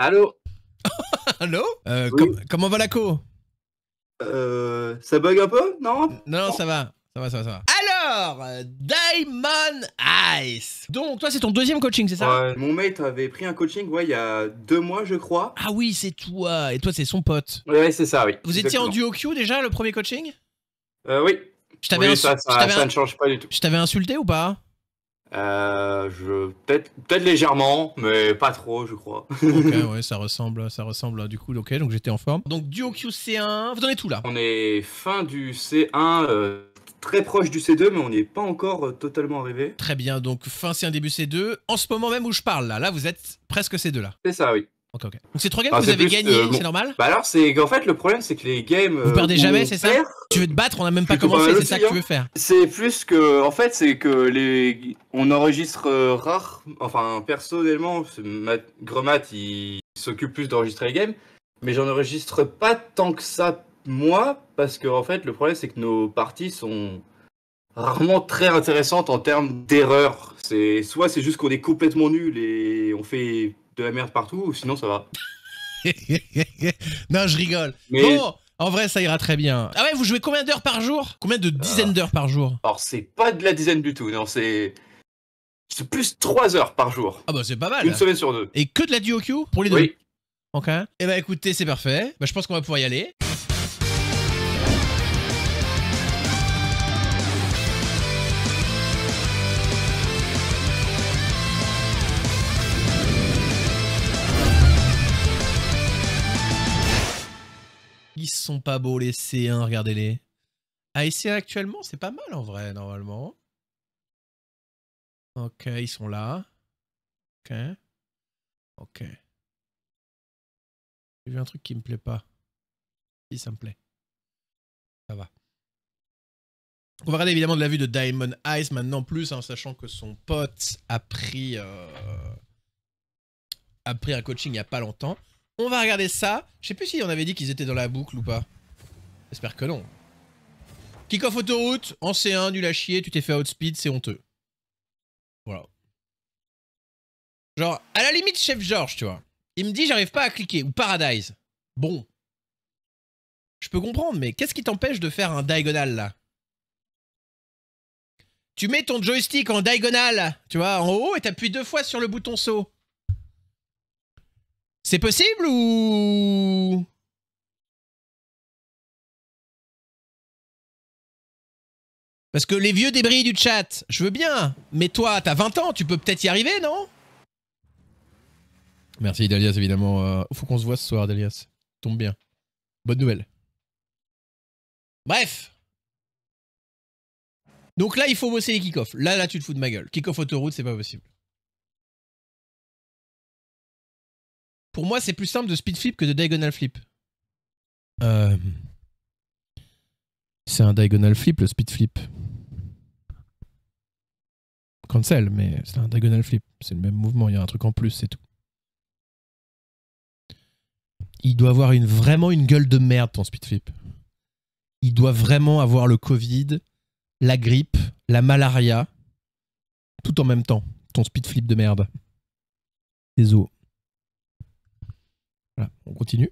Allô Allô euh, Comment va la co euh, Ça bug un peu, non Non, non, ça va. Ça va, ça va, Alors, Diamond Ice. Donc, toi, c'est ton deuxième coaching, c'est ça Mon mate avait pris un coaching, ouais, il y a deux mois, je crois. Ah oui, c'est toi. Et toi, c'est son pote. Ouais, c'est ça, oui. Vous étiez en duo Q déjà, le premier coaching euh, Oui. Je oui, ça, ne change pas du tout. Je t'avais insulté ou pas euh, je peut-être peut légèrement, mais pas trop, je crois. ok, ouais, ça ressemble, ça ressemble du coup. Ok, donc j'étais en forme. Donc duo QC1, vous êtes tout là. On est fin du C1. Euh, très proche du C2, mais on n'y est pas encore euh, totalement arrivé. Très bien, donc fin C1, début C2. En ce moment même où je parle, là, là vous êtes presque C2 là. C'est ça, oui. Donc c'est trois games que vous avez gagné, euh, c'est normal Bah alors, c'est qu'en fait, le problème, c'est que les games. Vous euh, perdez jamais, c'est ça Tu veux te battre, on n'a même pas commencé, c'est ça que tu veux faire hein. C'est plus que. En fait, c'est que les. On enregistre euh, rare. Enfin, personnellement, Gromat il, s'occupe plus d'enregistrer les games. Mais j'en enregistre pas tant que ça, moi, parce que en fait, le problème, c'est que nos parties sont rarement très intéressantes en termes d'erreurs. soit c'est juste qu'on est complètement nul et on fait de la merde partout, sinon ça va. non, je rigole. Mais... Bon, en vrai, ça ira très bien. Ah ouais, vous jouez combien d'heures par jour Combien de dizaines ah. d'heures par jour Alors, c'est pas de la dizaine du tout, non, c'est. C'est plus 3 heures par jour. Ah bah, c'est pas mal. Une semaine sur deux. Et que de la duo queue pour les deux Ok. Eh bah, écoutez, c'est parfait. Bah, je pense qu'on va pouvoir y aller. Ils sont pas beaux les C1, regardez-les. À 1 actuellement, c'est pas mal en vrai, normalement. Ok, ils sont là. Ok. Ok. J'ai vu un truc qui me plaît pas. Si ça me plaît. Ça va. On va regarder évidemment de la vue de Diamond ice maintenant plus, en hein, sachant que son pote a pris, euh, a pris un coaching il n'y a pas longtemps. On va regarder ça. Je sais plus si on avait dit qu'ils étaient dans la boucle ou pas. J'espère que non. Kick-off autoroute, en C1, nul à chier, tu t'es fait outspeed, c'est honteux. Voilà. Genre, à la limite, Chef George, tu vois. Il me dit, j'arrive pas à cliquer. Ou Paradise. Bon. Je peux comprendre, mais qu'est-ce qui t'empêche de faire un diagonal, là Tu mets ton joystick en diagonal, tu vois, en haut, et t'appuies deux fois sur le bouton saut. C'est possible ou... Parce que les vieux débris du chat, je veux bien. Mais toi, t'as 20 ans, tu peux peut-être y arriver, non Merci Dalias, évidemment. Euh, faut qu'on se voit ce soir, Dalias. Tombe bien. Bonne nouvelle. Bref. Donc là, il faut bosser les kick Là, là, tu te fous de ma gueule. Kick-off autoroute, c'est pas possible. Pour moi, c'est plus simple de speed flip que de diagonal flip. Euh, c'est un diagonal flip, le speed flip. Cancel, mais c'est un diagonal flip. C'est le même mouvement, il y a un truc en plus, c'est tout. Il doit avoir une, vraiment une gueule de merde, ton speed flip. Il doit vraiment avoir le Covid, la grippe, la malaria, tout en même temps. Ton speed flip de merde. Désolé on continue.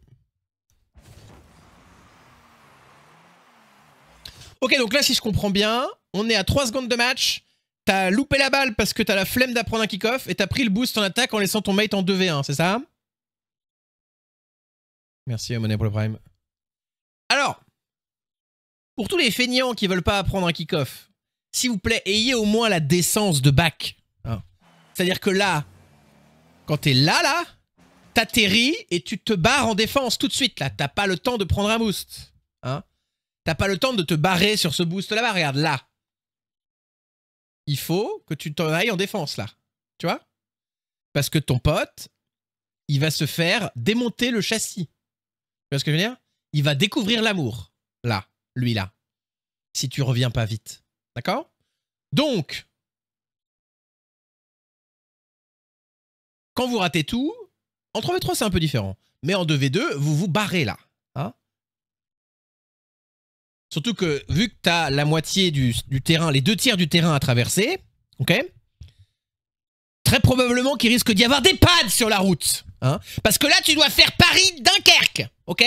Ok, donc là, si je comprends bien, on est à 3 secondes de match. T'as loupé la balle parce que t'as la flemme d'apprendre un kick-off et t'as pris le boost en attaque en laissant ton mate en 2v1, c'est ça Merci à pour le prime. Alors, pour tous les feignants qui veulent pas apprendre un kick-off, s'il vous plaît, ayez au moins la décence de back. Hein. C'est-à-dire que là, quand t'es là, là, t'atterris et tu te barres en défense tout de suite là. T'as pas le temps de prendre un boost. Hein T'as pas le temps de te barrer sur ce boost là-bas. Regarde là. Il faut que tu t'en ailles en défense là. Tu vois Parce que ton pote, il va se faire démonter le châssis. Tu vois ce que je veux dire Il va découvrir l'amour là, lui là. Si tu reviens pas vite. D'accord Donc, quand vous ratez tout, en 3v3, c'est un peu différent. Mais en 2v2, vous vous barrez là. Hein Surtout que vu que tu as la moitié du, terrain, les deux tiers du terrain à traverser, ok Très probablement qu'il risque d'y avoir des pads sur la route. Hein Parce que là, tu dois faire Paris-Dunkerque, ok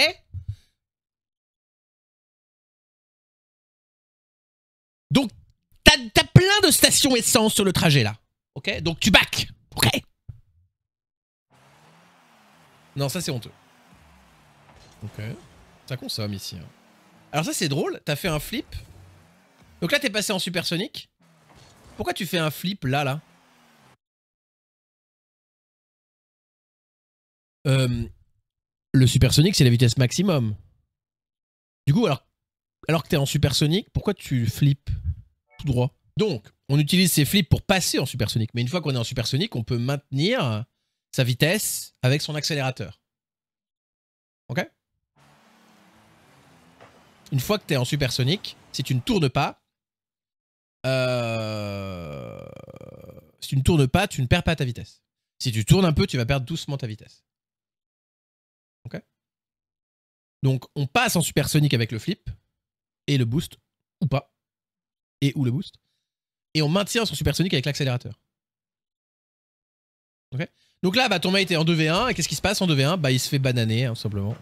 Donc, t'as as plein de stations essence sur le trajet là, ok Donc tu back, ok non, ça c'est honteux. Ok. Ça consomme ici. Hein. Alors ça c'est drôle, t'as fait un flip. Donc là t'es passé en supersonique. Pourquoi tu fais un flip là, là euh, Le supersonique c'est la vitesse maximum. Du coup, alors, alors que t'es en supersonique, pourquoi tu flips tout droit Donc, on utilise ces flips pour passer en supersonique. Mais une fois qu'on est en supersonique, on peut maintenir sa vitesse avec son accélérateur. Ok Une fois que tu es en supersonique, si tu ne tournes pas, euh, si tu ne tournes pas, tu ne perds pas ta vitesse. Si tu tournes un peu, tu vas perdre doucement ta vitesse. Ok Donc on passe en supersonique avec le flip et le boost ou pas et ou le boost et on maintient son supersonique avec l'accélérateur. Ok donc là, bah, ton mate est en 2v1. Et qu'est-ce qui se passe en 2v1 Bah, il se fait bananer, hein, simplement.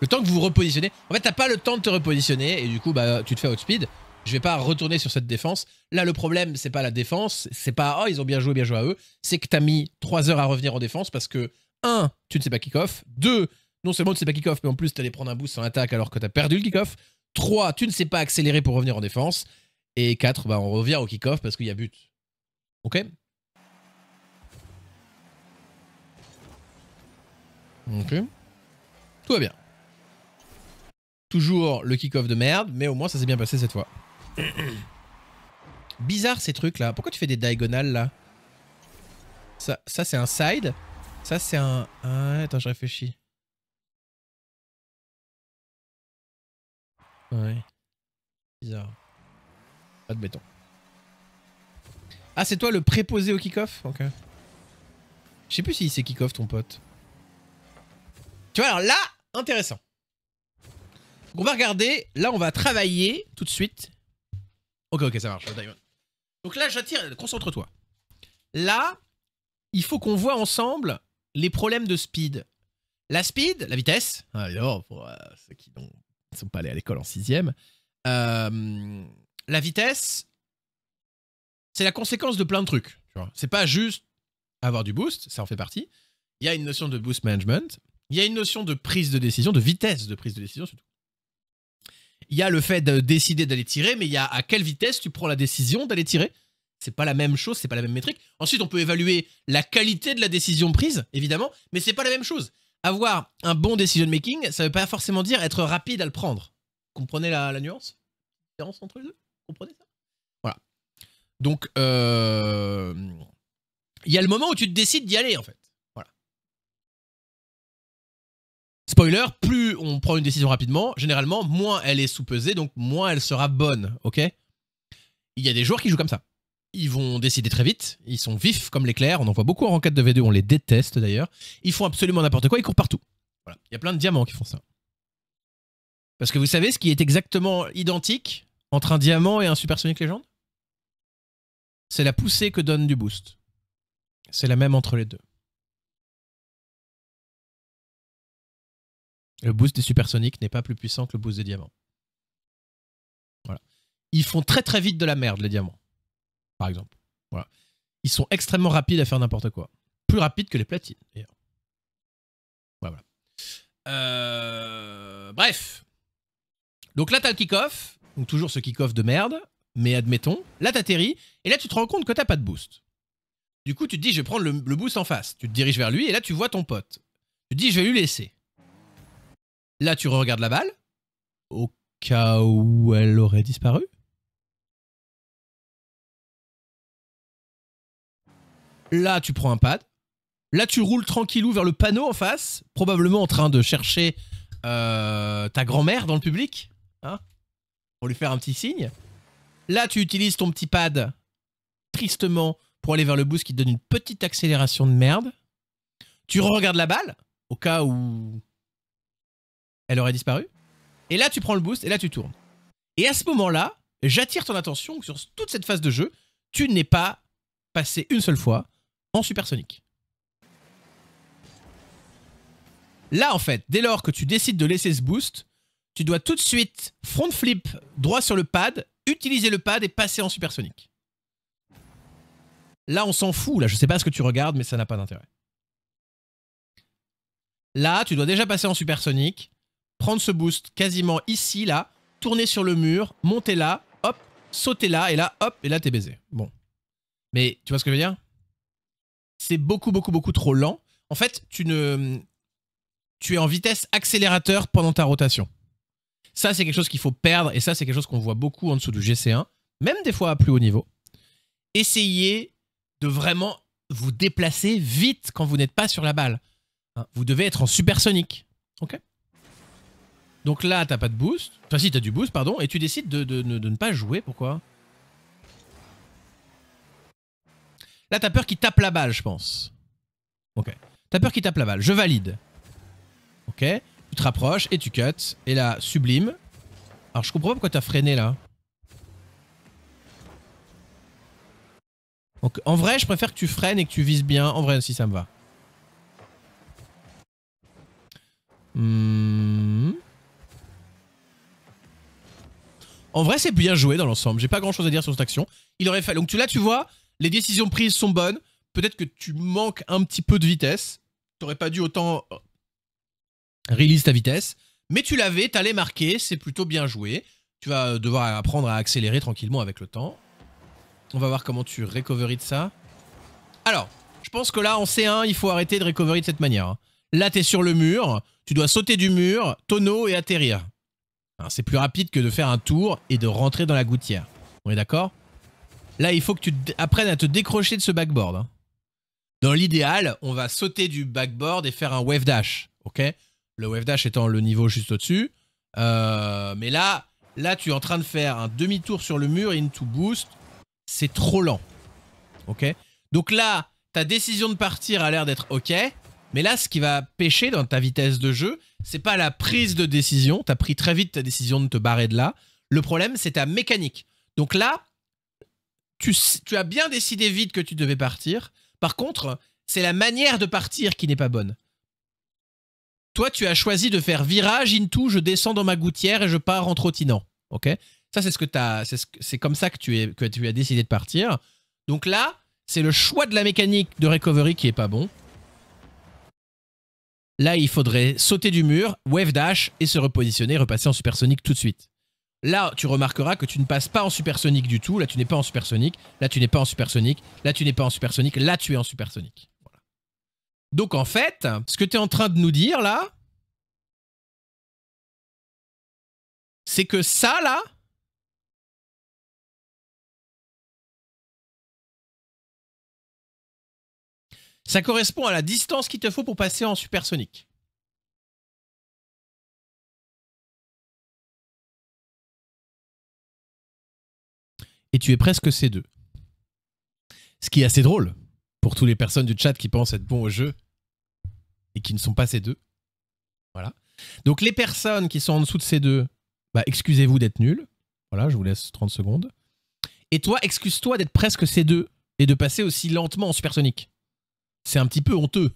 Le temps que vous vous repositionnez. En fait, t'as pas le temps de te repositionner. Et du coup, bah, tu te fais outspeed. Je vais pas retourner sur cette défense. Là, le problème, c'est pas la défense. C'est pas, oh, ils ont bien joué, bien joué à eux. C'est que t'as mis 3 heures à revenir en défense parce que, 1, tu ne sais pas kick-off. 2, non seulement tu ne sais pas kick-off, mais en plus, t'allais prendre un boost en attaque alors que t'as perdu le kick-off. 3, tu ne sais pas accélérer pour revenir en défense. Et 4, bah, on revient au kick-off parce qu'il y a but. Ok Ok. Tout va bien. Toujours le kick-off de merde, mais au moins ça s'est bien passé cette fois. Bizarre ces trucs là. Pourquoi tu fais des diagonales là Ça, c'est un side. Ça c'est un... Ah, attends, je réfléchis. Ouais. Bizarre. Pas de béton. Ah, c'est toi le préposé au kick-off Ok. Je sais plus si c'est kick-off ton pote. Tu vois, alors là, intéressant. on va regarder. Là, on va travailler tout de suite. Ok, ok, ça marche. Donc là, j'attire. Concentre-toi. Là, il faut qu'on voit ensemble les problèmes de speed. La speed, la vitesse, alors ah, pour euh, ceux qui ne sont pas allés à l'école en sixième. Euh, la vitesse, c'est la conséquence de plein de trucs. C'est pas juste avoir du boost, ça en fait partie. Il y a une notion de boost management. Il y a une notion de prise de décision, de vitesse de prise de décision surtout. Il y a le fait de décider d'aller tirer, mais il y a à quelle vitesse tu prends la décision d'aller tirer. C'est pas la même chose, c'est pas la même métrique. Ensuite, on peut évaluer la qualité de la décision prise, évidemment, mais c'est pas la même chose. Avoir un bon decision making, ça ne veut pas forcément dire être rapide à le prendre. Comprenez la, nuance la Différence entre les deux Comprenez ça Voilà. Donc, euh, il y a le moment où tu te décides d'y aller, en fait. Spoiler, plus on prend une décision rapidement, généralement, moins elle est sous-pesée, donc moins elle sera bonne, ok Il y a des joueurs qui jouent comme ça. Ils vont décider très vite, ils sont vifs comme l'éclair, on en voit beaucoup en renquête de V2, on les déteste d'ailleurs. Ils font absolument n'importe quoi, ils courent partout. Voilà. Il y a plein de diamants qui font ça. Parce que vous savez ce qui est exactement identique entre un diamant et un Super Sonic légende C'est la poussée que donne du boost. C'est la même entre les deux. Le boost des supersoniques n'est pas plus puissant que le boost des diamants. Voilà. Ils font très très vite de la merde, les diamants. Par exemple. Voilà. Ils sont extrêmement rapides à faire n'importe quoi. Plus rapides que les platines, d'ailleurs. Voilà. Euh, bref. Donc là, t'as le kick-off. Donc toujours ce kick-off de merde. Mais admettons, là t'atterris. Et là, tu te rends compte que t'as pas de boost. Du coup, tu te dis, je vais prendre le, le boost en face. Tu te diriges vers lui et là, tu vois ton pote. Tu te dis, je vais lui laisser. Là, tu regardes la balle, au cas où elle aurait disparu. Là, tu prends un pad. Là, tu roules tranquillou vers le panneau en face, probablement en train de chercher euh, ta grand-mère dans le public, hein, pour lui faire un petit signe. Là, tu utilises ton petit pad tristement pour aller vers le boost qui te donne une petite accélération de merde. Tu regardes la balle, au cas où elle aurait disparu. Et là, tu prends le boost et là, tu tournes. Et à ce moment-là, j'attire ton attention sur toute cette phase de jeu, tu n'es pas passé une seule fois en supersonique. Là, en fait, dès lors que tu décides de laisser ce boost, tu dois tout de suite front flip droit sur le pad, utiliser le pad et passer en supersonique. Là, on s'en fout. Là, je sais pas ce que tu regardes, mais ça n'a pas d'intérêt. Là, tu dois déjà passer en supersonique prendre ce boost quasiment ici, là, tourner sur le mur, monter là, hop, sauter là, et là, hop, et là, t'es baisé. Bon. Mais tu vois ce que je veux dire C'est beaucoup, beaucoup, beaucoup trop lent. En fait, tu ne... Tu es en vitesse accélérateur pendant ta rotation. Ça, c'est quelque chose qu'il faut perdre, et ça, c'est quelque chose qu'on voit beaucoup en dessous du GC1, même des fois à plus haut niveau. Essayez de vraiment vous déplacer vite quand vous n'êtes pas sur la balle. Hein, vous devez être en supersonique. OK donc là, t'as pas de boost. Enfin, si, t'as du boost, pardon. Et tu décides de, de, ne pas jouer. Pourquoi Là, t'as peur qu'il tape la balle, je pense. Ok. T'as peur qu'il tape la balle. Je valide. Ok. Tu te rapproches et tu cuts. Et là, sublime. Alors, je comprends pas pourquoi t'as freiné, là. Donc, en vrai, je préfère que tu freines et que tu vises bien. En vrai, si ça me va. Hum. En vrai, c'est bien joué dans l'ensemble. J'ai pas grand chose à dire sur cette action. Il aurait fallu. Donc là, tu vois, les décisions prises sont bonnes. Peut-être que tu manques un petit peu de vitesse. T'aurais pas dû autant euh, release ta vitesse. Mais tu l'avais, t'allais marquer, c'est plutôt bien joué. Tu vas devoir apprendre à accélérer tranquillement avec le temps. On va voir comment tu recovery de ça. Alors, je pense que là, en C1, il faut arrêter de recovery de cette manière. Hein. Là, t'es sur le mur, tu dois sauter du mur, tonneau et atterrir. C'est plus rapide que de faire un tour et de rentrer dans la gouttière. On est d'accord Là, il faut que tu apprennes à te décrocher de ce backboard. Hein. Dans l'idéal, on va sauter du backboard et faire un wave dash, ok Le wave dash étant le niveau juste au-dessus. Euh, mais là, là, tu es en train de faire un demi-tour sur le mur, into boost. C'est trop lent, ok Donc là, ta décision de partir a l'air d'être ok. Mais là, ce qui va pêcher dans ta vitesse de jeu, c'est pas la prise de décision. t'as pris très vite ta décision de te barrer de là. Le problème, c'est ta mécanique. Donc là, tu, as bien décidé vite que tu devais partir. Par contre, c'est la manière de partir qui n'est pas bonne. Toi, tu as choisi de faire virage in into, je descends dans ma gouttière et je pars en trottinant. Ok Ça, c'est ce que t'as, c'est, comme ça que tu, es, que tu as décidé de partir. Donc là, c'est le choix de la mécanique de recovery qui est pas bon. Là, il faudrait sauter du mur, wave dash et se repositionner, repasser en supersonique tout de suite. Là, tu remarqueras que tu ne passes pas en supersonique du tout. Là, tu n'es pas en supersonique. Là, tu n'es pas en supersonique. Là, tu n'es pas en supersonique. Là, tu es en supersonique. Donc, en fait, ce que tu es en train de nous dire là, c'est que ça là, Ça correspond à la distance qu'il te faut pour passer en supersonique. Et tu es presque C2. Ce qui est assez drôle pour toutes les personnes du chat qui pensent être bons au jeu et qui ne sont pas C2. Voilà. Donc les personnes qui sont en dessous de C2, bah excusez-vous d'être nul. Voilà, je vous laisse 30 secondes. Et toi, excuse-toi d'être presque C2 et de passer aussi lentement en supersonique. C'est un petit peu honteux.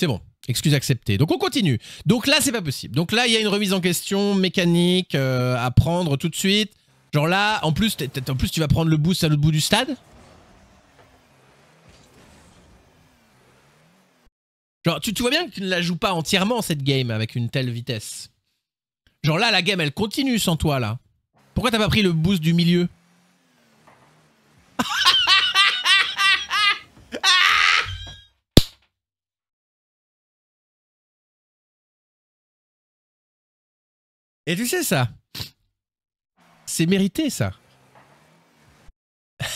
C'est bon. Excuse acceptée. Donc on continue. Donc là, c'est pas possible. Donc là, il y a une remise en question mécanique euh, à prendre tout de suite. Genre là, en plus, en plus tu vas prendre le boost à l'autre bout du stade. Genre, tu, tu vois bien que tu ne la joues pas entièrement, cette game, avec une telle vitesse. Genre là, la game, elle continue sans toi, là. Pourquoi t'as pas pris le boost du milieu Et tu sais ça, c'est mérité ça.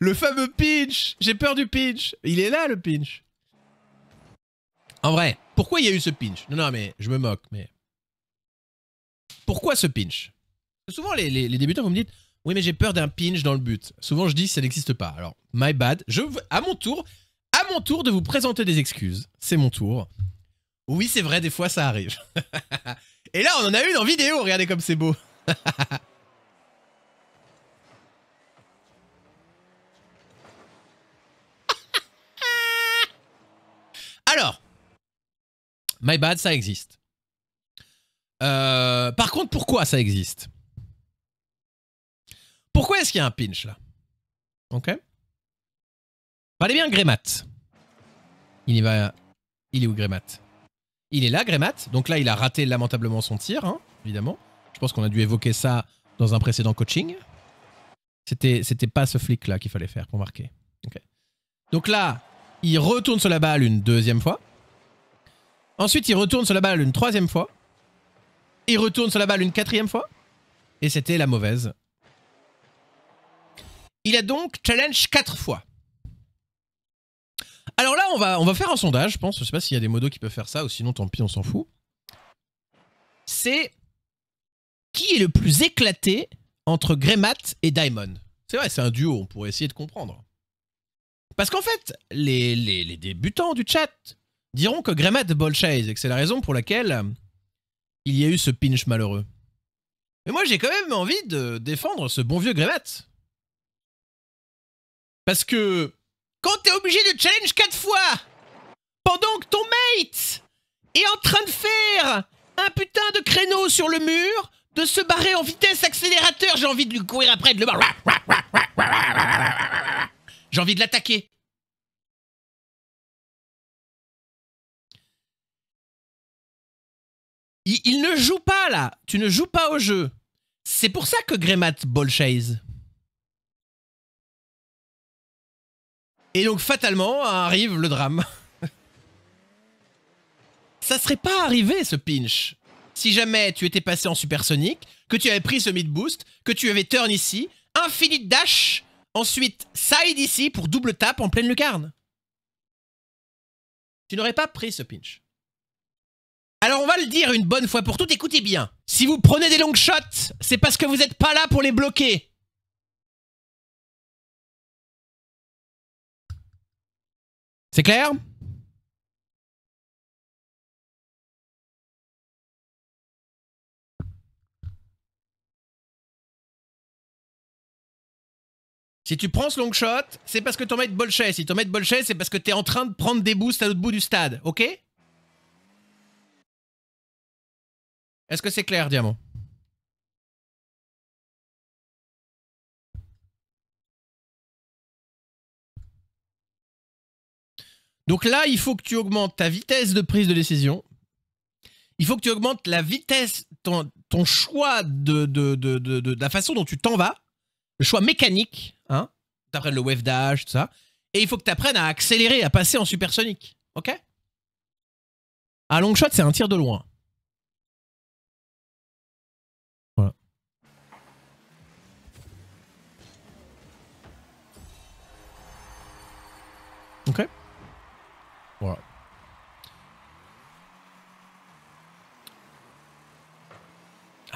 le fameux pinch J'ai peur du pinch Il est là le pinch En vrai, pourquoi il y a eu ce pinch Non, non, mais je me moque, mais... Pourquoi ce pinch Souvent les, débutants vous me dites « Oui, mais j'ai peur d'un pinch dans le but. » Souvent je dis « ça n'existe pas ». Alors, my bad. Je, à mon tour, à mon tour de vous présenter des excuses. C'est mon tour. Oui, c'est vrai, des fois ça arrive. Et là, on en a une en vidéo, regardez comme c'est beau. Alors, my bad, ça existe. Euh, par contre, pourquoi ça existe Pourquoi est-ce qu'il y a un pinch là Ok. parlez bien, Grémat. Il y va. Il est où, Grémat il est là, Grémat. Donc là, il a raté lamentablement son tir, hein, évidemment. Je pense qu'on a dû évoquer ça dans un précédent coaching. C'était, c'était pas ce flic-là qu'il fallait faire pour marquer. Donc là, il retourne sur la balle une deuxième fois. Ensuite, il retourne sur la balle une troisième fois. Il retourne sur la balle une quatrième fois. Et c'était la mauvaise. Il a donc challenge quatre fois. Alors là, on va, on va faire un sondage, je pense. Je sais pas s'il y a des modos qui peuvent faire ça, ou sinon, tant pis, on s'en fout. C'est qui est le plus éclaté entre Grémat et Diamond C'est vrai, c'est un duo, on pourrait essayer de comprendre. Parce qu'en fait, les, les, débutants du chat diront que Grémat bolcheise, et que c'est la raison pour laquelle il y a eu ce pinch malheureux. Mais moi, j'ai quand même envie de défendre ce bon vieux Grémat. Parce que quand t'es obligé de challenge quatre fois pendant que ton mate est en train de faire un putain de créneau sur le mur, de se barrer en vitesse accélérateur, j'ai envie de lui courir après, de le J'ai envie de l'attaquer. Il, ne joue pas là, tu ne joues pas au jeu. C'est pour ça que Grémat Bolchaise. Et donc fatalement arrive le drame. Ça serait pas arrivé ce pinch si jamais tu étais passé en supersonique, que tu avais pris ce mid boost, que tu avais turn ici, infinite dash, ensuite side ici pour double tap en pleine lucarne. Tu n'aurais pas pris ce pinch. Alors on va le dire une bonne fois pour toutes, écoutez bien. Si vous prenez des long shots, c'est parce que vous n'êtes pas là pour les bloquer. C'est clair Si tu prends ce long shot, c'est parce que ton de bolchet. Si ton de bolchet, c'est parce que t'es en train de prendre des boosts à l'autre bout du stade, ok Est-ce que c'est clair, Diamant Donc là, il faut que tu augmentes ta vitesse de prise de décision. Il faut que tu augmentes la vitesse, ton, choix de, la façon dont tu t'en vas, le choix mécanique. Hein tu apprennes le wave dash, tout ça. Et il faut que tu apprennes à accélérer, à passer en supersonique. OK À long shot, c'est un tir de loin. Voilà. OK ah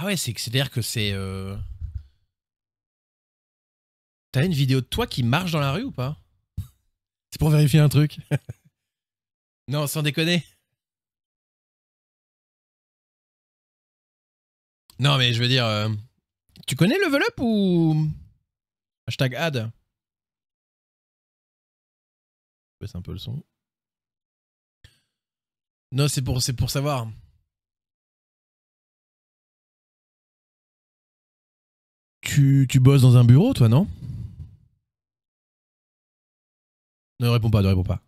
ouais, c'est-à-dire que c'est... Euh, t'as une vidéo de toi qui marche dans la rue ou pas C'est pour vérifier un truc. non, sans déconner. Non, mais je veux dire... Euh, tu connais Level Up ou... Hashtag ad. Je baisse un peu le son. Non, c'est pour, pour savoir. Tu, bosses dans un bureau, toi, non Ne réponds pas, ne réponds pas.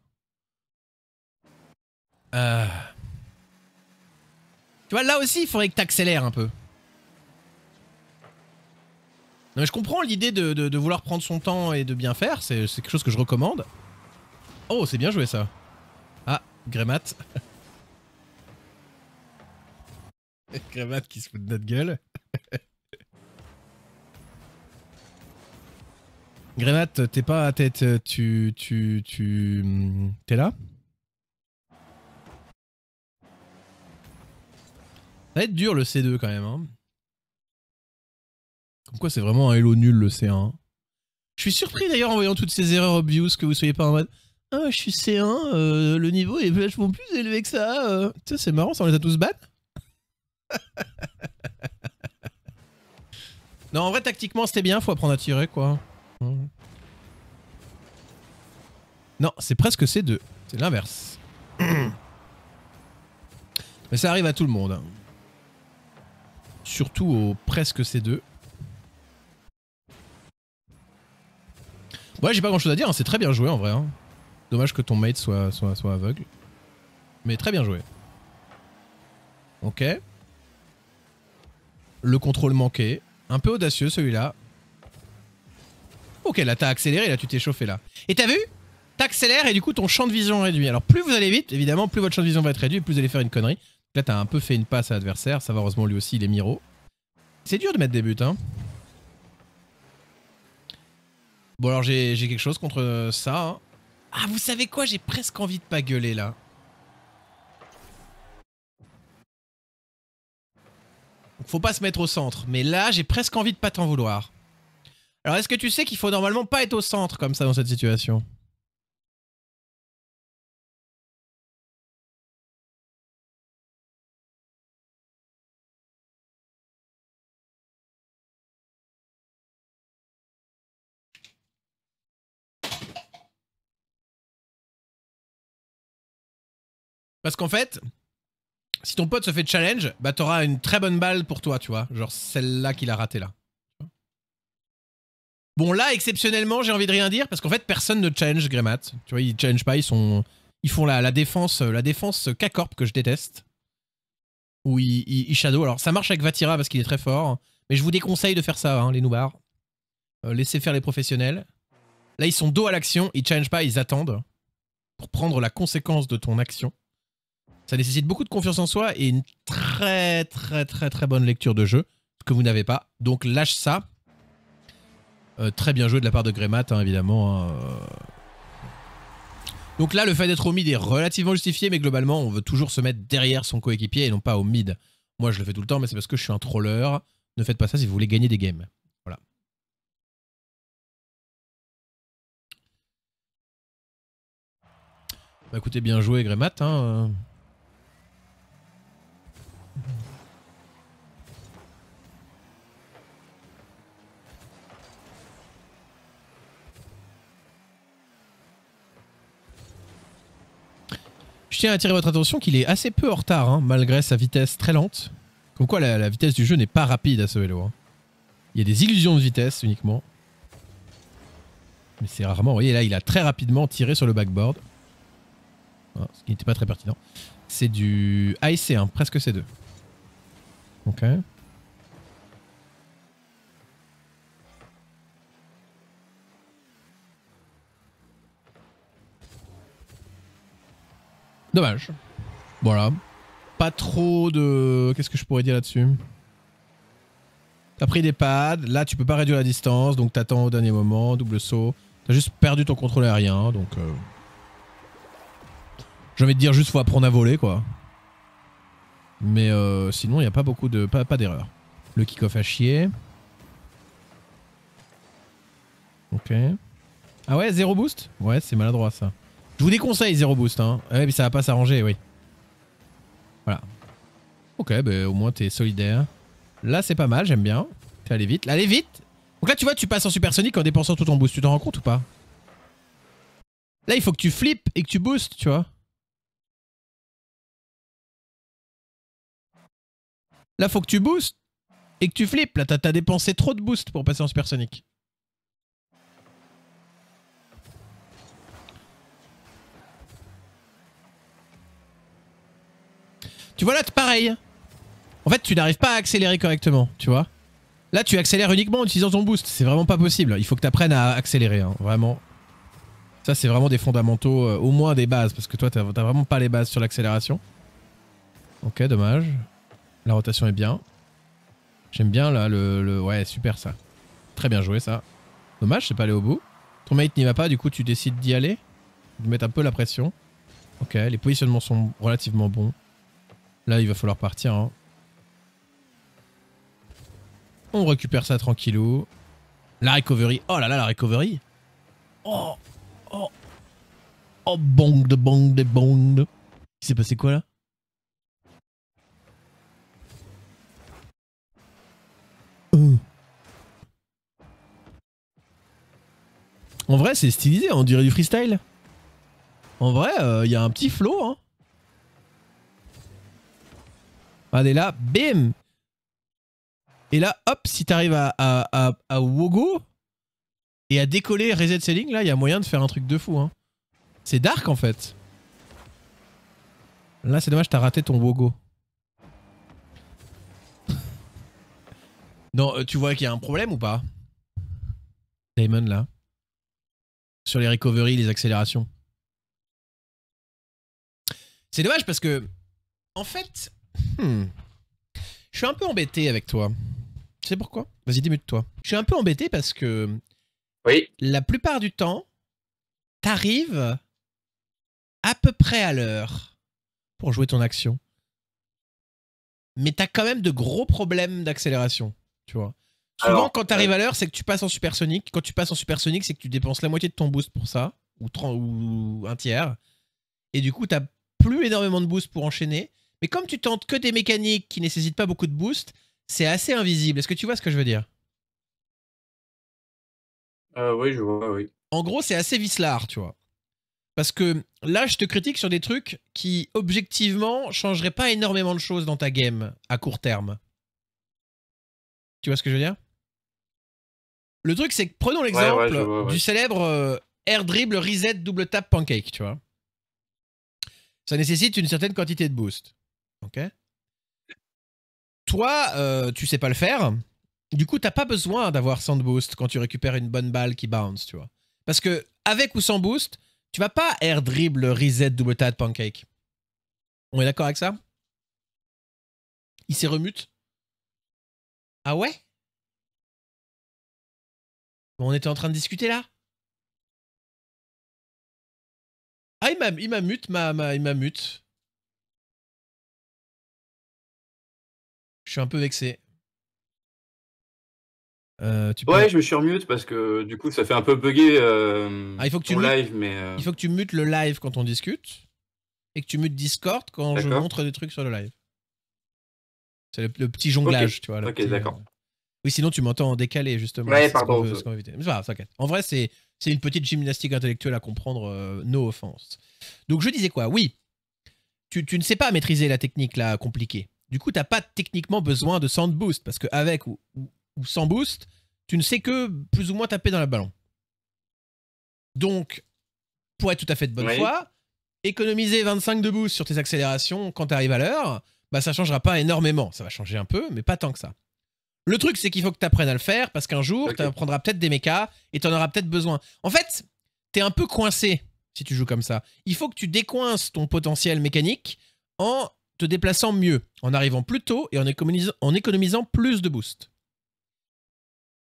Euh. Tu vois, là aussi, il faudrait que t'accélères un peu. Non, mais je comprends l'idée de, de, vouloir prendre son temps et de bien faire, c'est quelque chose que je recommande. Oh, c'est bien joué ça. Ah, Grémat. Cravate qui se fout de notre gueule. Grenade, t'es pas à tête, tu, tu, tu, t'es là Ça va être dur le C2 quand même. Hein. Comme quoi c'est vraiment un hello nul le C1. Je suis surpris d'ailleurs en voyant toutes ces erreurs obvious que vous soyez pas en mode « Ah, je suis C1, euh, le niveau est vachement plus élevé que ça. Euh. Tu sais, c'est marrant, ça on les a tous battus. non, en vrai, tactiquement, c'était bien. Faut apprendre à tirer, quoi. Hmm. Non, c'est presque C2. C'est l'inverse. Mais ça arrive à tout le monde. Hein. Surtout au presque C2. Ouais, j'ai pas grand chose à dire, hein. c'est très bien joué en vrai. Hein. Dommage que ton mate soit, soit, soit aveugle. Mais très bien joué. Ok le contrôle manqué. Un peu audacieux celui-là. Ok, là t'as accéléré, là tu t'es chauffé là. Et t'as vu T'accélères et du coup ton champ de vision réduit. Alors plus vous allez vite, évidemment, plus votre champ de vision va être réduit, plus vous allez faire une connerie. Là t'as un peu fait une passe à l'adversaire, ça va heureusement lui aussi il est miro. C'est dur de mettre des buts hein. Bon alors j'ai quelque chose contre ça. Hein. Ah vous savez quoi, j'ai presque envie de pas gueuler là. faut pas se mettre au centre. Mais là, j'ai presque envie de pas t'en vouloir. Alors, est-ce que tu sais qu'il faut normalement pas être au centre comme ça dans cette situation Parce qu'en fait, si ton pote se fait challenge, bah t'auras une très bonne balle pour toi, tu vois. Genre celle-là qu'il a ratée là. Bon là, exceptionnellement, j'ai envie de rien dire parce qu'en fait personne ne challenge Grémat. Tu vois, ils challenge pas, ils sont, ils font la, défense, euh, la défense K-Corp que je déteste. Ou ils, shadow. Alors ça marche avec Vatira parce qu'il est très fort, mais je vous déconseille de faire ça, hein, les noobars. Euh, laissez faire les professionnels. Là, ils sont dos à l'action, ils challenge pas, ils attendent pour prendre la conséquence de ton action. Ça nécessite beaucoup de confiance en soi et une très très très très bonne lecture de jeu que vous n'avez pas. Donc lâche ça. Euh, très bien joué de la part de Grémat, hein, évidemment. Hein, euh. Donc là, le fait d'être au mid est relativement justifié, mais globalement, on veut toujours se mettre derrière son coéquipier et non pas au mid. Moi, je le fais tout le temps, mais c'est parce que je suis un troller. Ne faites pas ça si vous voulez gagner des games. Voilà. Bah écoutez, bien joué Grémat. Hein, euh. Je tiens à attirer votre attention qu'il est assez peu en retard, hein, malgré sa vitesse très lente. Comme quoi la, vitesse du jeu n'est pas rapide à ce vélo. Hein. Il y a des illusions de vitesse uniquement. Mais c'est rarement. Vous voyez là, il a très rapidement tiré sur le backboard. Hein, ce qui n'était pas très pertinent. C'est du IC, 1 presque C2. Ok. Dommage. Voilà. Pas trop de... Qu'est-ce que je pourrais dire là-dessus T'as pris des pads, là tu peux pas réduire la distance, donc t'attends au dernier moment, double saut. T'as juste perdu ton contrôle aérien, donc... Euh... J'ai envie de dire juste faut apprendre à voler, quoi. Mais euh, sinon, il n'y a pas beaucoup de... Pas, pas d'erreur. Le kick-off a chier. Ok. Ah ouais, zéro boost Ouais, c'est maladroit ça. Je vous déconseille zéro Boost. Hein. Eh, mais ça va pas s'arranger, oui. Voilà. Ok, bah, au moins t'es solidaire. Là, c'est pas mal, j'aime bien. T'es vite. Là, allez vite Donc là, tu vois, tu passes en supersonique en dépensant tout ton boost. Tu t'en rends compte ou pas Là, il faut que tu flippes et que tu boostes, tu vois. Là, faut que tu boostes et que tu flippes. Là, t'as dépensé trop de boost pour passer en supersonique. Tu vois là, pareil. En fait, tu n'arrives pas à accélérer correctement, tu vois. Là, tu accélères uniquement en utilisant ton boost. C'est vraiment pas possible. Il faut que tu apprennes à accélérer, hein, vraiment. Ça, c'est vraiment des fondamentaux, euh, au moins des bases, parce que toi, t'as vraiment pas les bases sur l'accélération. Ok, dommage. La rotation est bien. J'aime bien, là, le, Ouais, super, ça. Très bien joué, ça. Dommage, c'est pas aller au bout. Ton mate n'y va pas, du coup tu décides d'y aller. De mettre un peu la pression. Ok, les positionnements sont relativement bons. Là, il va falloir partir. Hein. On récupère ça tranquillou. La recovery. Oh là là, la recovery. Oh Oh Oh bong de bong de bong Il s'est passé quoi là euh. En vrai, c'est stylisé, hein, on dirait du freestyle. En vrai, euh, il y a un petit flow, hein. Regardez là, bim Et là, hop, si t'arrives à, à, Wogo et à décoller Reset Selling, là, il y a moyen de faire un truc de fou. Hein. C'est dark, en fait. Là, c'est dommage, t'as raté ton Wogo. non, euh, tu vois qu'il y a un problème ou pas Damon, là. Sur les recoveries, les accélérations. C'est dommage parce que, en fait, Hmm. Je suis un peu embêté avec toi. Tu sais pourquoi Vas-y, démute-toi. Je suis un peu embêté parce que. Oui. La plupart du temps, t'arrives à peu près à l'heure pour jouer ton action. Mais t'as quand même de gros problèmes d'accélération, tu vois. Souvent, quand t'arrives euh, à l'heure, c'est que tu passes en supersonique. Quand tu passes en supersonique, c'est que tu dépenses la moitié de ton boost pour ça, ou, ou un tiers. Et du coup, t'as plus énormément de boost pour enchaîner. Mais comme tu tentes que des mécaniques qui nécessitent pas beaucoup de boost, c'est assez invisible. Est-ce que tu vois ce que je veux dire euh, Oui, je vois, oui. En gros, c'est assez vicelard, tu vois. Parce que là, je te critique sur des trucs qui, objectivement, changeraient pas énormément de choses dans ta game à court terme. Tu vois ce que je veux dire Le truc, c'est que prenons l'exemple du célèbre euh, air dribble reset double tap pancake, tu vois. Ça nécessite une certaine quantité de boost. Ok. Toi, euh, tu sais pas le faire. Du coup, t'as pas besoin d'avoir sans Boost quand tu récupères une bonne balle qui bounce, tu vois. Parce que avec ou sans boost, tu vas pas air dribble, reset, double tat pancake. On est d'accord avec ça Il s'est remute Ah ouais On était en train de discuter là Ah, il m'a mute, ma, il m'a mute. Je suis un peu vexé. Euh, ouais, je me suis remute parce que du coup ça fait un peu bugger euh, ah, il faut que tu mutes... live, mais euh, il faut que tu mutes le live quand on discute et que tu mutes Discord quand je montre des trucs sur le live. C'est le, petit jonglage, tu vois. ok, d'accord. Euh, oui, sinon tu m'entends en décalé justement. Ouais, pardon. en vrai, c'est une petite gymnastique intellectuelle à comprendre, nos offenses. Donc je disais quoi Oui, tu, tu ne sais pas maîtriser la technique là compliquée. Du coup, t'as pas techniquement besoin de sound boost, parce qu'avec ou, ou, sans boost, tu ne sais que plus ou moins taper dans le ballon. Donc, pour être tout à fait de bonne foi, économiser 25 de boost sur tes accélérations quand tu arrives à l'heure, bah ça changera pas énormément. Ça va changer un peu, mais pas tant que ça. Le truc, c'est qu'il faut que tu apprennes à le faire parce qu'un jour, okay. tu apprendras peut-être des mechas et tu en auras peut-être besoin. En fait, tu es un peu coincé si tu joues comme ça. Il faut que tu décoinces ton potentiel mécanique en te déplaçant mieux, en arrivant plus tôt et en économisant, plus de boost.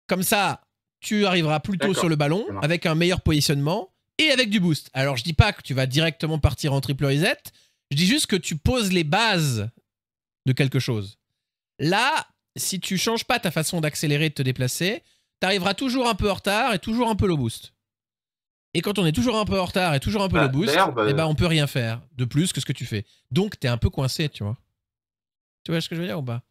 Comme ça, tu arriveras plus tôt sur le ballon avec un meilleur positionnement et avec du boost. Alors je dis pas que tu vas directement partir en triple reset, je dis juste que tu poses les bases de quelque chose. Là, si tu changes pas ta façon d'accélérer et de te déplacer, tu arriveras toujours un peu en retard et toujours un peu low boost. Et quand on est toujours un peu en retard et toujours un peu bah, boost, Et bah, eh ben, on peut rien faire de plus que ce que tu fais. Donc t'es un peu coincé, tu vois. Tu vois ce que je veux dire ou pas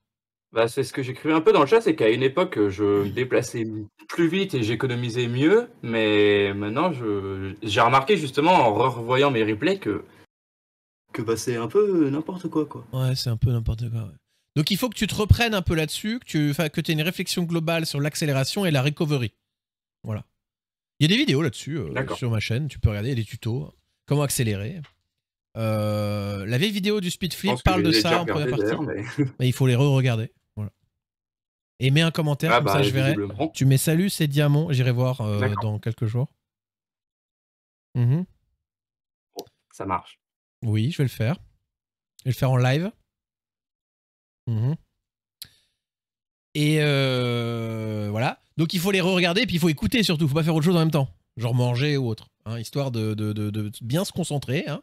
bah, c'est ce que j'écrivais un peu dans le chat, c'est qu'à une époque, je me déplaçais plus vite et j'économisais mieux, mais maintenant, je, j'ai remarqué justement en revoyant mes replays que, que bah, c'est un peu n'importe quoi, quoi. Ouais, c'est un peu n'importe quoi. Donc il faut que tu te reprennes un peu là-dessus, que tu que aies une réflexion globale sur l'accélération et la recovery. Voilà. Il y a des vidéos là-dessus euh, sur ma chaîne, tu peux regarder, il des tutos, comment accélérer. Euh, la vieille vidéo du speed parle de ça en première partie. Mais... il faut les re-regarder. Et mets un commentaire, ah comme ça bah, je verrai. Tu mets salut, c'est Diamant, j'irai voir euh, dans quelques jours. Mhm. ça marche. Oui, je vais le faire. Je vais le faire en live. Mhm. Et voilà. Donc il faut les re-regarder, puis il faut écouter surtout, faut pas faire autre chose en même temps, genre manger ou autre, hein, histoire de, bien se concentrer. Hein.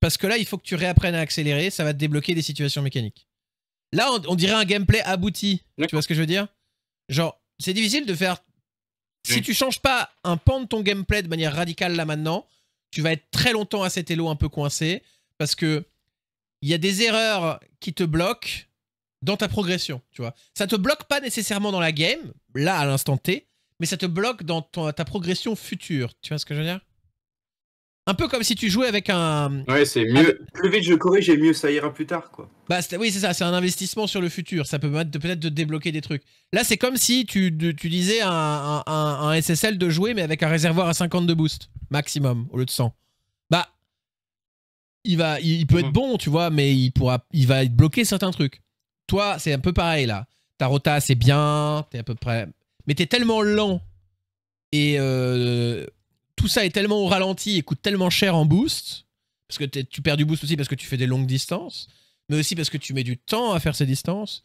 Parce que là, il faut que tu réapprennes à accélérer, ça va te débloquer des situations mécaniques. Là, on, dirait un gameplay abouti, tu vois ce que je veux dire Genre, c'est difficile de faire... Si tu changes pas un pan de ton gameplay de manière radicale là maintenant, tu vas être très longtemps à cet élo un peu coincé, parce que il y a des erreurs qui te bloquent, dans ta progression, tu vois. Ça te bloque pas nécessairement dans la game, là à l'instant T, mais ça te bloque dans ta progression future. Tu vois ce que je veux dire Un peu comme si tu jouais avec un. Ouais, c'est mieux. Plus vite je corrige, et mieux ça ira plus tard, quoi. Bah oui, c'est ça. C'est un investissement sur le futur. Ça peut peut-être de débloquer des trucs. Là, c'est comme si tu, disais un, un, SSL de jouer, mais avec un réservoir à 50 de boost maximum au lieu de 100. Bah, il va, il, peut mhm. être bon, tu vois, mais il pourra, il va bloquer certains trucs c'est un peu pareil là. Ta rota, c'est bien, t'es à peu près. Mais t'es tellement lent et euh, tout ça est tellement au ralenti et coûte tellement cher en boost, parce que tu perds du boost aussi parce que tu fais des longues distances, mais aussi parce que tu mets du temps à faire ces distances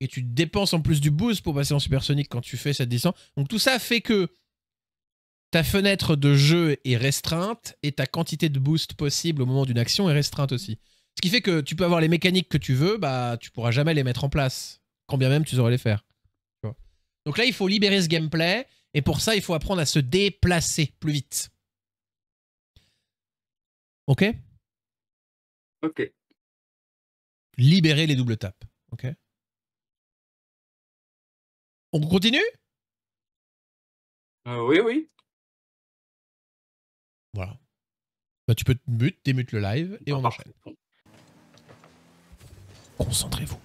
et tu dépenses en plus du boost pour passer en supersonique quand tu fais cette distance. Donc tout ça fait que ta fenêtre de jeu est restreinte et ta quantité de boost possible au moment d'une action est restreinte aussi. Ce qui fait que tu peux avoir les mécaniques que tu veux, bah tu pourras jamais les mettre en place, quand bien même tu saurais les faire. Donc là, il faut libérer ce gameplay, et pour ça, il faut apprendre à se déplacer plus vite. Ok Ok. Libérer les doubles tapes. Ok. On continue euh, Oui, oui. Voilà. Bah, tu peux mute, démute le live et ah, on enchaîne. Concentrez-vous.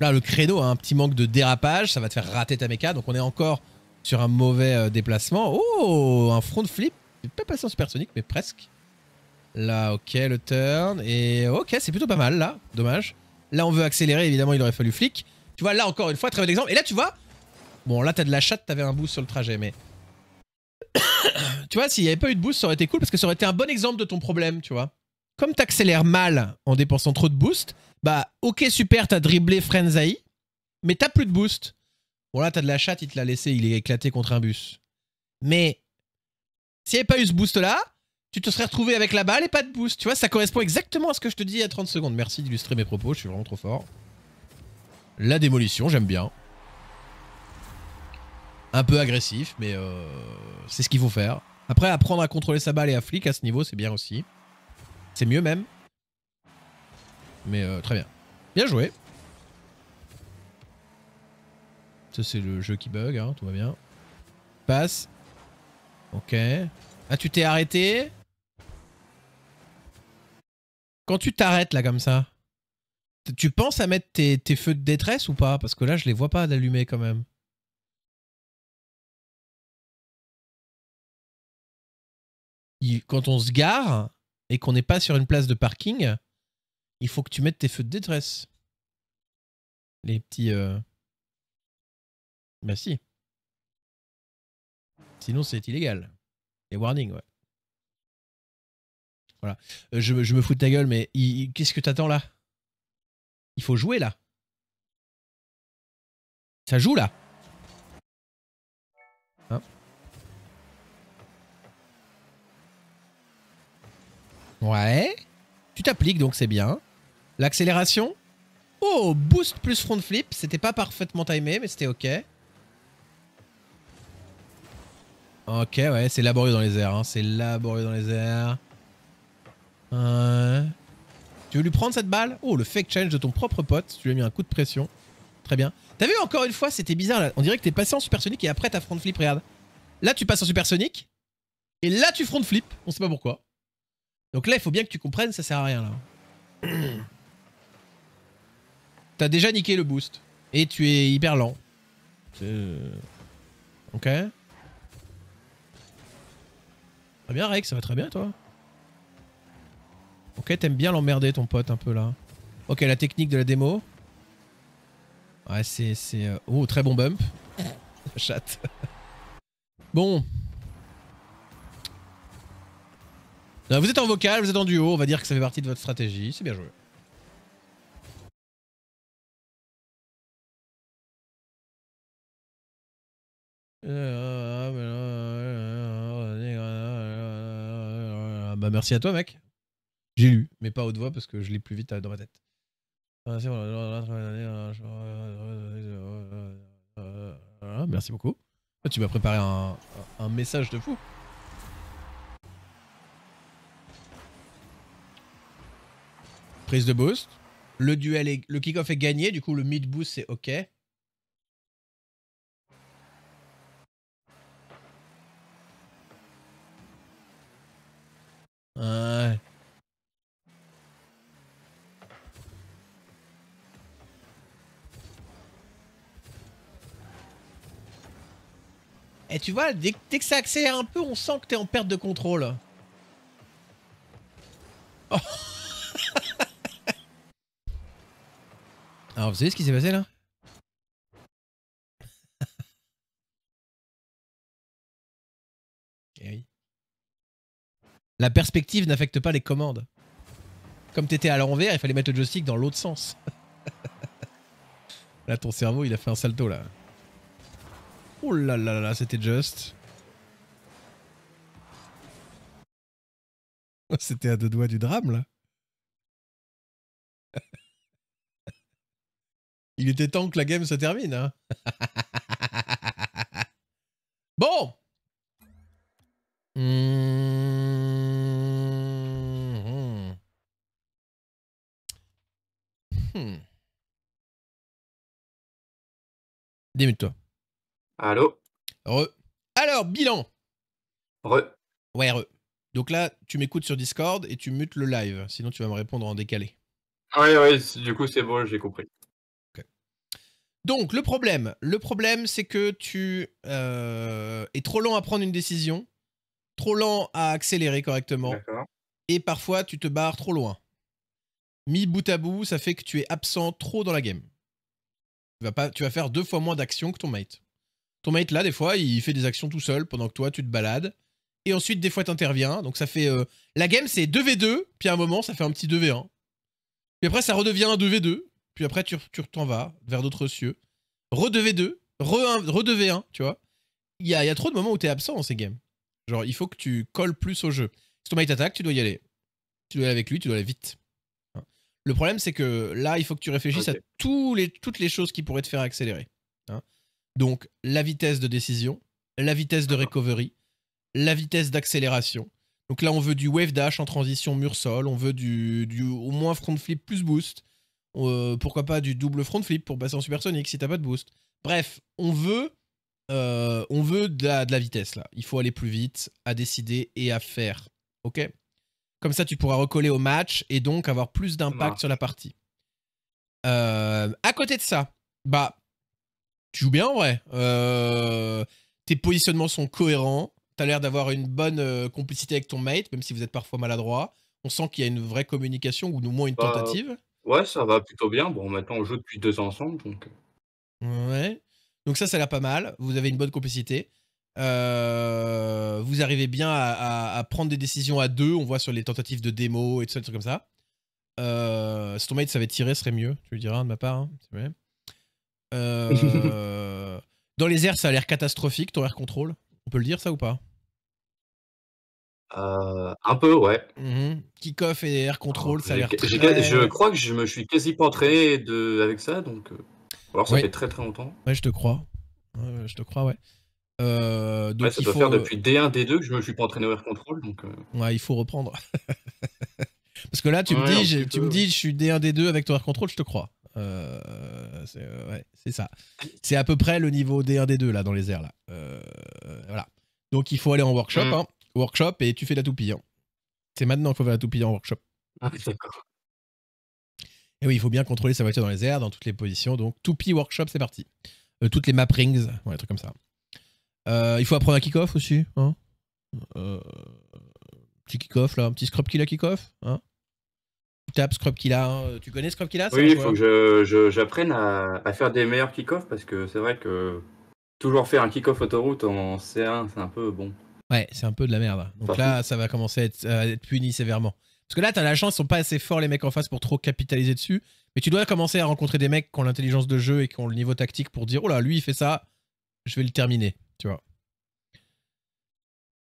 Là, le credo a un petit manque de dérapage, ça va te faire rater ta méca, donc on est encore sur un mauvais euh, déplacement. Oh, un front flip. Pas passé en supersonique, mais presque. Là, ok, le turn. Et ok, c'est plutôt pas mal, là. Dommage. Là, on veut accélérer, évidemment, il aurait fallu flic. Tu vois, là, encore une fois, très bon exemple. Et là, tu vois... Bon, là, t'as de la chatte, t'avais un boost sur le trajet, mais... tu vois, s'il n'y avait pas eu de boost, ça aurait été cool parce que ça aurait été un bon exemple de ton problème, tu vois. Comme t'accélères mal en dépensant trop de boost, bah ok super, t'as dribblé Frenzaï, mais t'as plus de boost. Bon là, t'as de la chatte, il te l'a laissé, il est éclaté contre un bus. Mais s'il n'y avait pas eu ce boost-là, tu te serais retrouvé avec la balle et pas de boost. Tu vois, ça correspond exactement à ce que je te dis à 30 secondes. Merci d'illustrer mes propos, je suis vraiment trop fort. La démolition, j'aime bien un peu agressif, mais euh, c'est ce qu'il faut faire. Après, apprendre à contrôler sa balle et à flic à ce niveau, c'est bien aussi. C'est mieux même. Mais euh, très bien. Bien joué. Ça, c'est le jeu qui bug, hein, tout va bien. Passe. Ok. Ah, tu t'es arrêté Quand tu t'arrêtes là comme ça, tu penses à mettre tes, tes feux de détresse ou pas Parce que là, je les vois pas d'allumer quand même. quand on se gare et qu'on n'est pas sur une place de parking, il faut que tu mettes tes feux de détresse. Les petits. Euh... Bah si. Sinon, c'est illégal. Les warnings, ouais. Voilà. Euh, je, je, me fous de ta gueule, mais qu'est-ce que t'attends là Il faut jouer là. Ça joue là. Ouais. Tu t'appliques donc c'est bien. L'accélération. Oh, boost plus front flip. C'était pas parfaitement timé mais c'était ok. Ok ouais, c'est laborieux dans les airs. Hein. C'est laborieux dans les airs. Tu veux lui prendre cette balle Oh, le fake challenge de ton propre pote. Tu lui as mis un coup de pression. Très bien. T'as vu encore une fois, c'était bizarre là. On dirait que t'es passé en supersonique et après t'as front flip, regarde. Là tu passes en supersonique. Et là tu front flip. On sait pas pourquoi. Donc là, il faut bien que tu comprennes, ça sert à rien là. T'as déjà niqué le boost. Et tu es hyper lent. Euh. Ok. Très bien Rex, ça va très bien toi. Ok, t'aimes bien l'emmerder ton pote un peu là. Ok, la technique de la démo. Ouais, c'est... Euh, oh, très bon bump. Chat. bon. vous êtes en vocal, vous êtes en duo, on va dire que ça fait partie de votre stratégie, c'est bien joué. Bah merci à toi mec. J'ai lu, mais pas haute voix parce que je l'ai plus vite euh, dans ma tête. Ah, merci beaucoup. Ah, tu m'as préparé un message de fou. de boost. Le duel est, le kick-off est gagné, du coup le mid boost c'est ok. Ouais. Et eh, tu vois, dès, dès que ça accélère un peu, on sent que t'es en perte de contrôle. Oh vous savez ce qui s'est passé là eh La perspective n'affecte pas les commandes. Comme t'étais à l'envers, il fallait mettre le joystick dans l'autre sens. là, ton cerveau, il a fait un salto là. Oh là là là, c'était juste. C'était à deux doigts du drame là. Il était temps que la game se termine. Hein bon. Hmm. Hmm. Démute-toi. Allô Re. Alors, bilan. Re. Ouais, re. Donc là, tu m'écoutes sur Discord et tu mutes le live. Sinon, tu vas me répondre en décalé. Ouais, ouais, du coup, c'est bon, j'ai compris. Donc, le problème, le problème, c'est que tu euh, es trop lent à prendre une décision, trop lent à accélérer correctement, et parfois tu te barres trop loin. Mis bout à bout, ça fait que tu es absent trop dans la game. Tu vas, pas, tu vas faire deux fois moins d'actions que ton mate. Ton mate, là, des fois, il fait des actions tout seul pendant que toi, tu te balades. Et ensuite, des fois, t'interviens. Donc, ça fait. Euh, la game, c'est 2v2, puis à un moment, ça fait un petit 2v1. Puis après, ça redevient un 2v2, puis après tu t'en vas vers d'autres cieux. Redevez deux, redevez un, tu vois. Il y a, y a, trop de moments où tu es absent dans ces games. Genre, il faut que tu colles plus au jeu. Si ton mate t'attaque, tu dois y aller. Tu dois aller avec lui, tu dois aller vite. Hein. Le problème, c'est que là, il faut que tu réfléchisses à tous les, toutes les choses qui pourraient te faire accélérer. Hein. Donc, la vitesse de décision, la vitesse de ah. recovery, la vitesse d'accélération. Donc là, on veut du wave dash en transition mur-sol, on veut du, du, au moins front flip plus boost, euh, pourquoi pas du double front flip pour passer en supersonique si t'as pas de boost. Bref, on veut, euh, on veut de la, vitesse là. Il faut aller plus vite, à décider et à faire. Ok Comme ça, tu pourras recoller au match et donc avoir plus d'impact sur la partie. Euh, à côté de ça, bah, tu joues bien en vrai. tes positionnements sont cohérents. T'as l'air d'avoir une bonne complicité avec ton mate, même si vous êtes parfois maladroit. On sent qu'il y a une vraie communication ou au moins une bah, tentative. Ouais, ça va plutôt bien. Bon, maintenant, on joue depuis deux ans ensemble, donc... Euh. Ouais. Donc ça, ça a l'air pas mal. Vous avez une bonne complicité. Euh, vous arrivez bien à, prendre des décisions à deux. On voit sur les tentatives de démo et tout ça, des trucs comme ça. Euh, si ton mate savait tirer, serait mieux. Tu le diras de ma part. Hein, dans les airs, ça a l'air catastrophique, ton air contrôle. On peut le dire, ça ou pas euh, un peu, ouais. kick mmh Kickoff et air control, ça a l'air très... Je crois que je me suis quasi pas entraîné de... avec ça, donc. Euh, alors ça fait très très longtemps. Ouais, je te crois. je te crois, ouais. Euh, donc ça il doit faire depuis D1, D2 que je me suis pas entraîné au air control, donc. Euh. Ouais, il faut reprendre. Parce que là, tu me dis, tu je suis D1, D2 avec ton air control, je te crois. Euh, c'est ça. C'est à peu près le niveau D1, D2 là dans les airs là. voilà. Donc il faut aller en workshop. Mmh. Hein workshop et tu fais la toupie. Hein. C'est maintenant qu'il faut faire la toupie en workshop. Ah, d'accord. Et oui, il faut bien contrôler sa voiture dans les airs, dans toutes les positions. Donc, toupie workshop, c'est parti. Euh, toutes les map rings, ouais, des trucs comme ça. Euh, il faut apprendre un kick-off aussi. Hein. Euh, petit kick-off là, un petit scrub l'a kick-off. Hein Tape scrub qui hein. l'a, Tu connais scrub kill Oui, il faut que j'apprenne à, à, faire des meilleurs kick-off parce que c'est vrai que toujours faire un kick-off autoroute en C1, c'est un peu bon. Ouais, c'est un peu de la merde. Hein. Donc là, ça va commencer à être, puni sévèrement. Parce que là, t'as la chance, ils sont pas assez forts les mecs en face pour trop capitaliser dessus. Mais tu dois commencer à rencontrer des mecs qui ont l'intelligence de jeu et qui ont le niveau tactique pour dire, oh là, lui, il fait ça, je vais le terminer. Tu vois.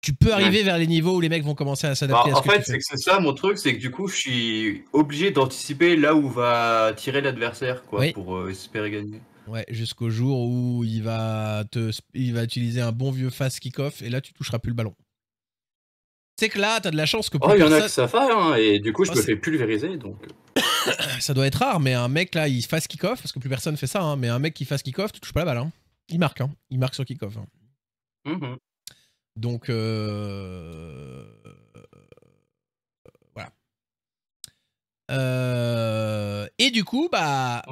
Tu peux arriver vers les niveaux où les mecs vont commencer à s'adapter. ça. Bah, en fait, c'est que c'est ça mon truc, c'est que du coup, je suis obligé d'anticiper là où va tirer l'adversaire, quoi, pour euh, espérer gagner. Ouais, jusqu'au jour où il va, te, il va utiliser un bon vieux fast kick-off et là, tu toucheras plus le ballon. C'est que là, t'as de la chance que. Oh, il y en a que ça hein, et du coup, je ah, me fais pulvériser, donc. Euh. ça doit être rare, mais un mec là, il fasse kick-off, parce que plus personne fait ça, hein, mais un mec qui fasse kick-off, tu touches pas la balle. Hein. Il marque, hein. il marque sur kick-off. Hein. Mm-hmm. Donc. Euh, euh, voilà. Et du coup, bah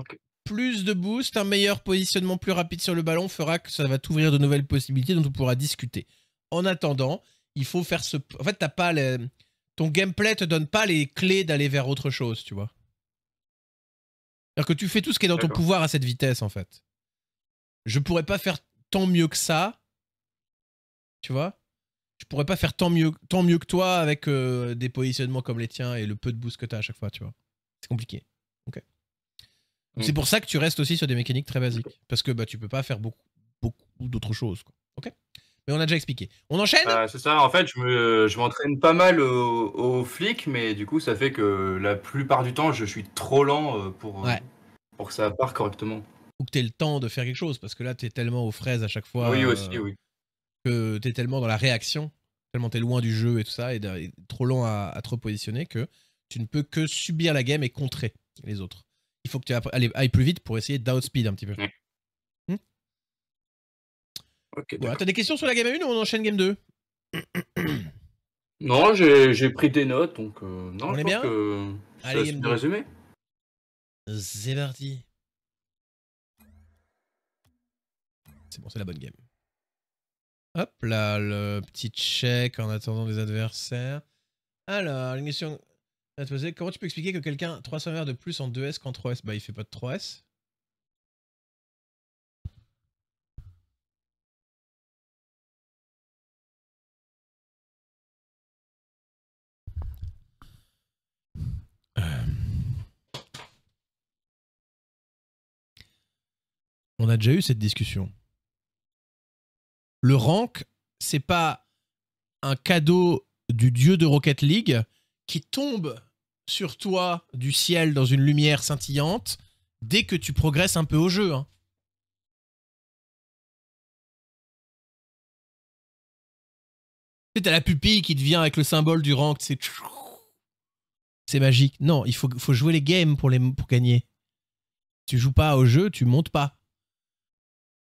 plus de boost, un meilleur positionnement plus rapide sur le ballon fera que ça va t'ouvrir de nouvelles possibilités dont on pourra discuter. En attendant, il faut faire ce. En fait, t'as pas ton gameplay te donne pas les clés d'aller vers autre chose, tu vois. C'est-à-dire que tu fais tout ce qui est dans ton pouvoir à cette vitesse, en fait. Je pourrais pas faire tant mieux que ça, tu vois. Je pourrais pas faire tant mieux, tant mieux que toi avec euh, des positionnements comme les tiens et le peu de boost que t'as à chaque fois, tu vois. C'est compliqué. Mm. C'est pour ça que tu restes aussi sur des mécaniques très basiques. Parce que bah, tu peux pas faire beaucoup, beaucoup d'autres choses. Quoi. mais on a déjà expliqué. On enchaîne bah, C'est ça, en fait, je, m'entraîne pas mal au, flic, mais du coup, ça fait que la plupart du temps, je suis trop lent euh, pour, euh, pour que ça part correctement. Ou que tu le temps de faire quelque chose, parce que là, tu es tellement aux fraises à chaque fois. Oui, euh, aussi, oui. Que tu es tellement dans la réaction, tellement tu es loin du jeu et tout ça, et, trop lent à, à, te repositionner, que tu ne peux que subir la game et contrer les autres il faut que tu ailles, plus vite pour essayer d'outspeed un petit peu. Hmm t'as des questions sur la game 1 ou on enchaîne game 2 Non, j'ai pris des notes, donc euh, non, on je est pense bien que Allez, game 2. résumé. C'est parti. C'est bon, c'est la bonne game. Hop là, le petit check en attendant les adversaires. Alors, une question Comment tu peux expliquer que quelqu'un 300 heures de plus en 2S qu'en 3S Bah, il fait pas de 3S. Euh. On a déjà eu cette discussion. Le rank, c'est pas un cadeau du dieu de Rocket League qui tombe sur toi du ciel dans une lumière scintillante dès que tu progresses un peu au jeu. Hein. T'as la pupille qui devient avec le symbole du rank, c'est c'est magique. Non, il faut, jouer les games pour, pour gagner. Tu joues pas au jeu, tu montes pas.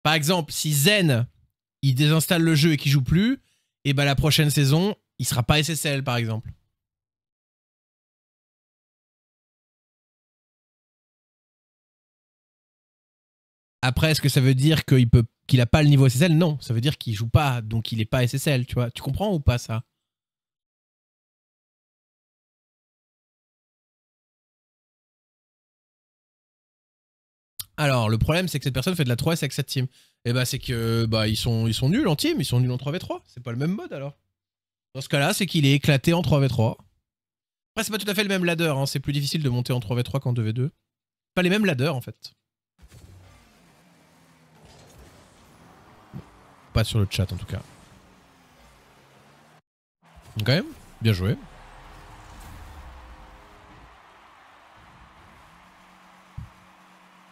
Par exemple, si Zen, il désinstalle le jeu et qu'il joue plus, et eh ben la prochaine saison, il sera pas SSL par exemple. Après, est-ce que ça veut dire qu'il peut qu'il a pas le niveau SSL Non, ça veut dire qu'il joue pas, donc il est pas SSL, tu vois. Tu comprends ou pas ça Alors, le problème, c'est que cette personne fait de la 3S avec cette team. Et eh bah, ben, c'est que bah ils sont, ils sont nuls en team, ils sont nuls en 3v3. C'est pas le même mode alors. Dans ce cas-là, c'est qu'il est éclaté en 3v3. Après, c'est pas tout à fait le même ladder, hein. c'est plus difficile de monter en 3v3 qu'en 2v2. Pas les mêmes ladders en fait. pas sur le chat en tout cas. Ok, bien joué.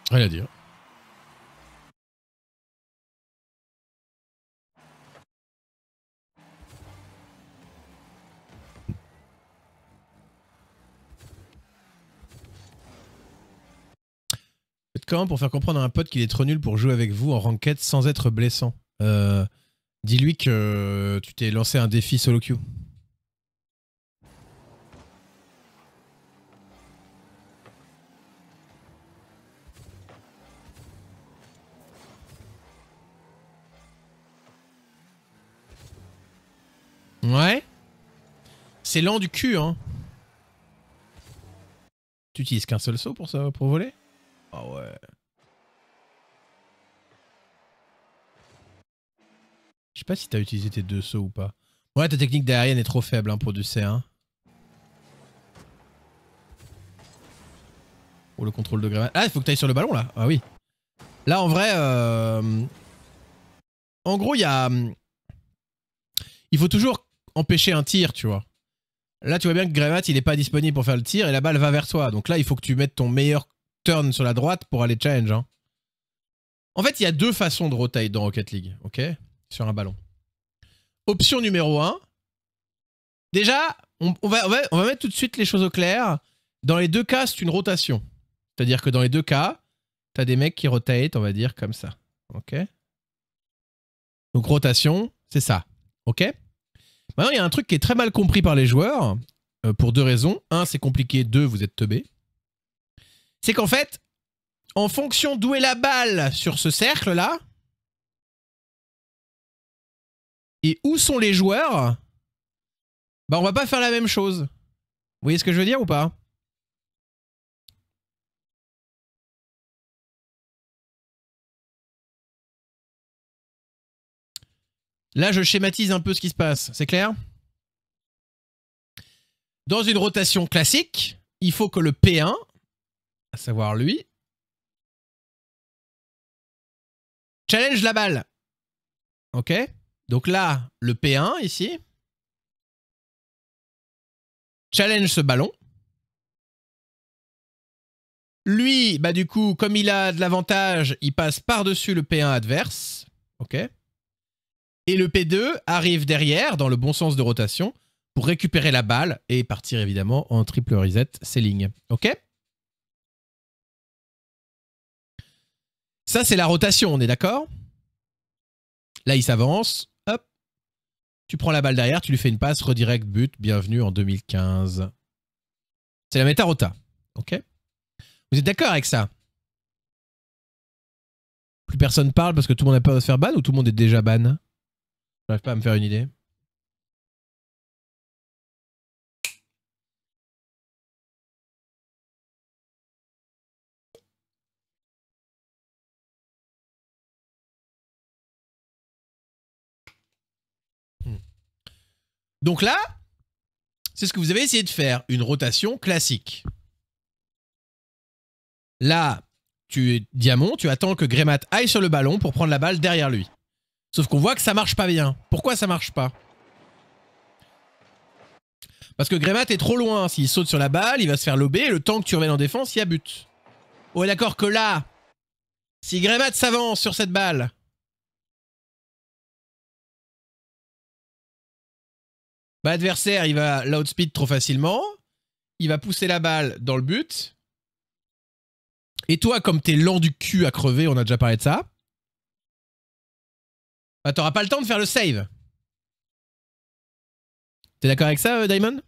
Rien à dire. comment pour faire comprendre à un pote qu'il est trop nul pour jouer avec vous en ranked sans être blessant euh, dis-lui que tu t'es lancé un défi solo queue. Ouais. C'est lent du cul, hein. Tu utilises qu'un seul saut pour, ça, pour voler Ah ouais. Je sais pas si t'as utilisé tes deux sauts ou pas. Ouais, ta technique d'aérienne est trop faible hein, pour du C1. Hein. oh, le contrôle de gravité. Ah, il faut que t'ailles sur le ballon là. Ah oui. Là, en vrai, euh, en gros, il y a. Il faut toujours empêcher un tir, tu vois. Là, tu vois bien que Gravat, il est pas disponible pour faire le tir et la balle va vers toi. Donc là, il faut que tu mettes ton meilleur turn sur la droite pour aller challenge. Hein. En fait, il y a deux façons de rotate dans Rocket League, ok sur un ballon. Option numéro 1. Déjà, on, va, mettre tout de suite les choses au clair. Dans les deux cas, c'est une rotation. C'est-à-dire que dans les deux cas, tu as des mecs qui rotate, on va dire, comme ça. OK Donc rotation, c'est ça. OK Maintenant, il y a un truc qui est très mal compris par les joueurs, euh, pour deux raisons. Un, c'est compliqué. Deux, vous êtes teubé. C'est qu'en fait, en fonction d'où est la balle sur ce cercle-là, et où sont les joueurs, bah on va pas faire la même chose. Vous voyez ce que je veux dire ou pas Là, je schématise un peu ce qui se passe, c'est clair Dans une rotation classique, il faut que le P1, à savoir lui, challenge la balle. OK donc là, le P1 ici. Challenge ce ballon. Lui, bah du coup, comme il a de l'avantage, il passe par-dessus le P1 adverse. OK. Et le P2 arrive derrière, dans le bon sens de rotation, pour récupérer la balle et partir évidemment en triple reset sailing. OK Ça, c'est la rotation, on est d'accord Là, il s'avance. Tu prends la balle derrière, tu lui fais une passe, redirect, but, bienvenue en 2015. C'est la rota. Ok Vous êtes d'accord avec ça Plus personne parle parce que tout le monde n'a peur de se faire ban ou tout le monde est déjà ban J'arrive pas à me faire une idée. Donc là, c'est ce que vous avez essayé de faire, une rotation classique. Là, tu es diamant, tu attends que Grémat aille sur le ballon pour prendre la balle derrière lui. Sauf qu'on voit que ça marche pas bien. Pourquoi ça marche pas Parce que Grémat est trop loin. S'il saute sur la balle, il va se faire lober. Le temps que tu reviennes en défense, il y a but. On est d'accord que là, si Grémat s'avance sur cette balle, Bah, adversaire, il va l'outspeed trop facilement. Il va pousser la balle dans le but. Et toi, comme t'es lent du cul à crever, on a déjà parlé de ça. Bah, t'auras pas le temps de faire le save. T'es d'accord avec ça, euh, Diamond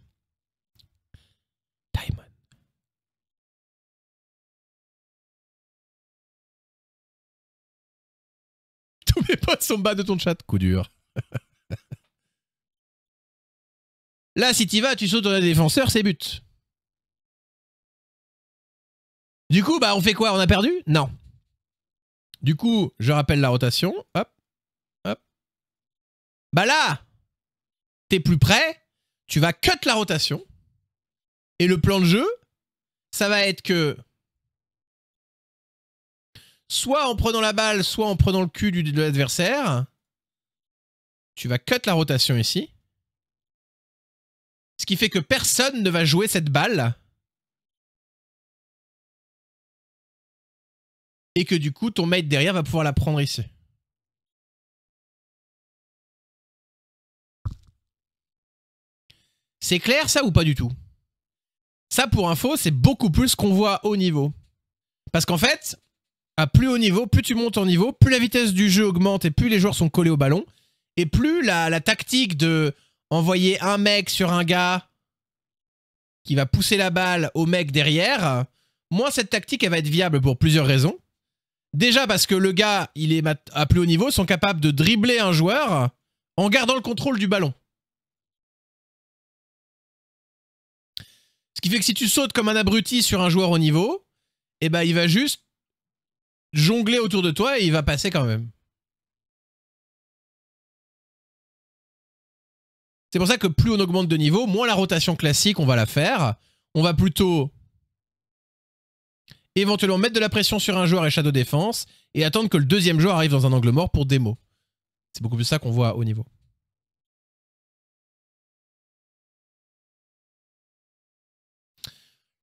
Diamond. Tous mes potes sont bas de ton chat. Coup dur. Là, si tu vas, tu sautes les défenseur, c'est but. Du coup, bah, on fait quoi On a perdu Non. Du coup, je rappelle la rotation. Hop, hop. Bah là, t'es plus près. Tu vas cut la rotation. Et le plan de jeu, ça va être que soit en prenant la balle, soit en prenant le cul de l'adversaire, tu vas cut la rotation ici. Ce qui fait que personne ne va jouer cette balle. Et que du coup, ton mate derrière va pouvoir la prendre ici. C'est clair ça ou pas du tout Ça pour info, c'est beaucoup plus qu'on voit à haut niveau. Parce qu'en fait, à plus haut niveau, plus tu montes en niveau, plus la vitesse du jeu augmente et plus les joueurs sont collés au ballon. Et plus la, la tactique de envoyer un mec sur un gars qui va pousser la balle au mec derrière, moi, cette tactique, elle va être viable pour plusieurs raisons. Déjà parce que le gars, il est à plus haut niveau, sont capables de dribbler un joueur en gardant le contrôle du ballon. Ce qui fait que si tu sautes comme un abruti sur un joueur au niveau, eh ben, il va juste jongler autour de toi et il va passer quand même. C'est pour ça que plus on augmente de niveau, moins la rotation classique, on va la faire. On va plutôt éventuellement mettre de la pression sur un joueur et shadow défense et attendre que le deuxième joueur arrive dans un angle mort pour démo. C'est beaucoup plus ça qu'on voit au niveau.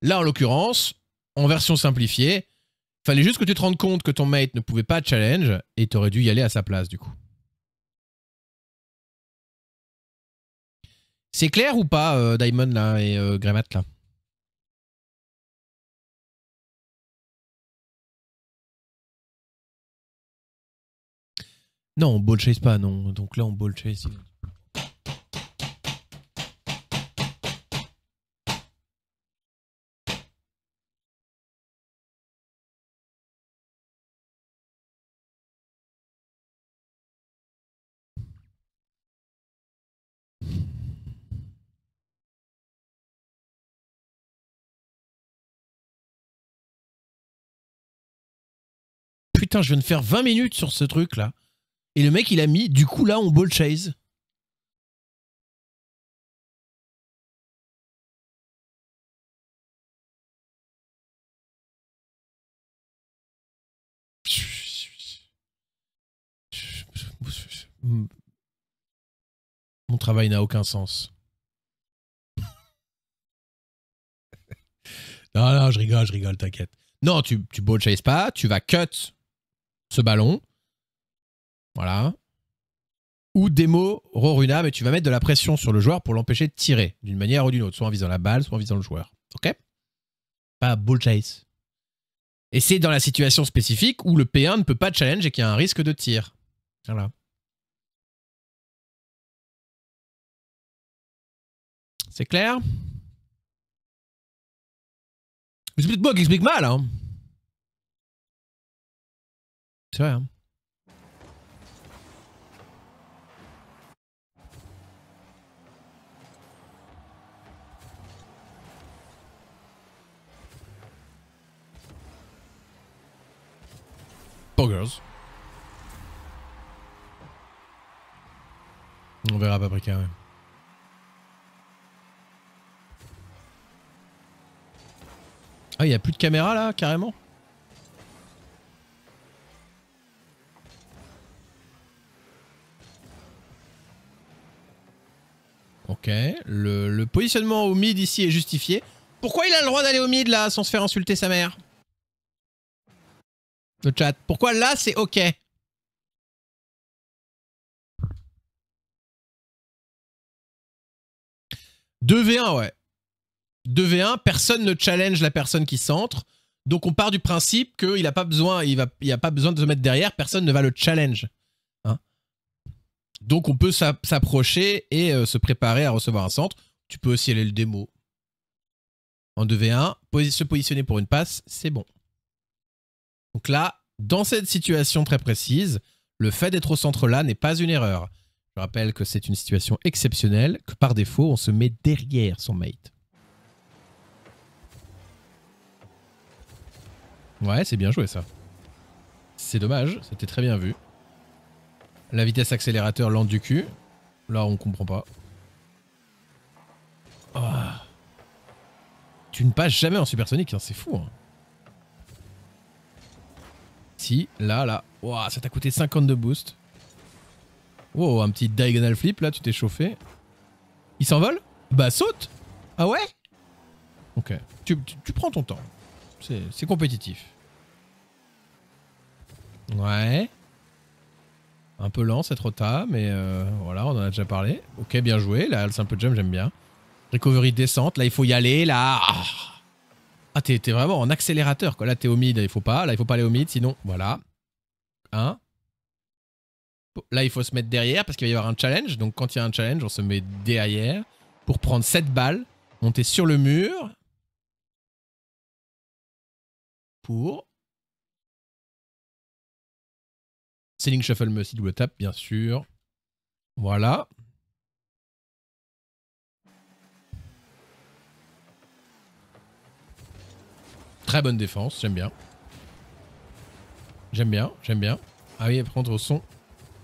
Là, en l'occurrence, en version simplifiée, fallait juste que tu te rendes compte que ton mate ne pouvait pas challenge et t'aurais dû y aller à sa place du coup. C'est clair ou pas, euh, Diamond là, et euh, Grémat là Non, on ball chase pas, non. Donc là, on ball chase. putain, je viens de faire 20 minutes sur ce truc là. Et le mec, il a mis, du coup là, on ball chase. Mon travail n'a aucun sens. non, non, je rigole, je rigole, t'inquiète. Non, tu, tu ball chase pas, tu vas cut ce ballon. Voilà. Ou démo, Roruna, mais tu vas mettre de la pression sur le joueur pour l'empêcher de tirer, d'une manière ou d'une autre, soit en visant la balle, soit en visant le joueur. Ok Pas bull chase. Et c'est dans la situation spécifique où le P1 ne peut pas challenge et qu'il y a un risque de tir. Voilà. C'est clair Explique-moi, explique mal, hein c'est vrai, hein Poggers. On verra Paprika, ouais. Ah, il n'y a plus de caméra là, carrément Le, positionnement au mid ici est justifié. Pourquoi il a le droit d'aller au mid là sans se faire insulter sa mère Le chat. Pourquoi là c'est ok « 2v1, ouais. 2v1, personne ne challenge la personne qui centre. Donc on part du principe qu'il n'a pas besoin, il, a pas besoin de se mettre derrière, personne ne va le challenge. Donc on peut s'approcher et euh, se préparer à recevoir un centre. Tu peux aussi aller le démo. En 2v1, se positionner pour une passe, c'est bon. Donc là, dans cette situation très précise, le fait d'être au centre là n'est pas une erreur. Je rappelle que c'est une situation exceptionnelle, que par défaut, on se met derrière son mate. Ouais, c'est bien joué ça. C'est dommage, c'était très bien vu. La vitesse accélérateur lente du cul. Là, on comprend pas. Ah. Tu ne passes jamais en supersonique, hein, c'est fou. Hein. Si, là, là. ça t'a coûté de boost. Oh, un petit diagonal flip, là, tu t'es chauffé. Il s'envole Bah, saute Ah ouais Ok. Tu, tu, prends ton temps. C'est compétitif. Ouais. Un peu lent c'est trop tard, mais euh, voilà, on en a déjà parlé. Ok, bien joué. Là, un peu jump, j'aime bien. Recovery descente. Là, il faut y aller. Là. Ah, t'es vraiment en accélérateur. Quoi. Là, t'es au mid. Il faut pas. Là, il faut pas aller au mid. Sinon, voilà. Hein Là, il faut se mettre derrière parce qu'il va y avoir un challenge. Donc, quand il y a un challenge, on se met derrière pour prendre cette balle, monter sur le mur pour Selling Shuffle Musty double tap, bien sûr. Voilà. Très bonne défense, j'aime bien. J'aime bien, j'aime bien. Ah oui, prendre au son.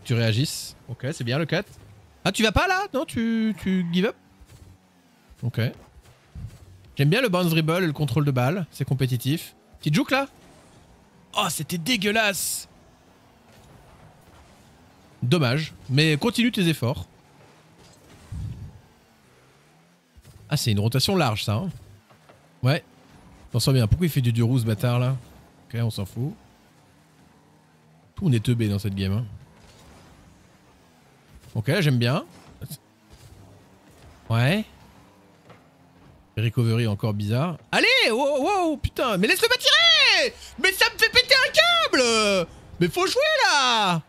Tu réagisses. Ok, c'est bien le 4. Ah, tu vas pas là Non, tu, tu give up Ok. J'aime bien le bounce dribble et le contrôle de balle. C'est compétitif. Petite juke là Oh, c'était dégueulasse Dommage, mais continue tes efforts. Ah, c'est une rotation large, ça. Hein. ouais. On bien. Pourquoi il fait du durou ce bâtard, là Ok, on s'en fout. Tout on est teubé dans cette game. Hein. Ok, j'aime bien. Ouais. Recovery encore bizarre. Allez Wow, putain Mais laisse-le tirer Mais ça me fait péter un câble Mais faut jouer, là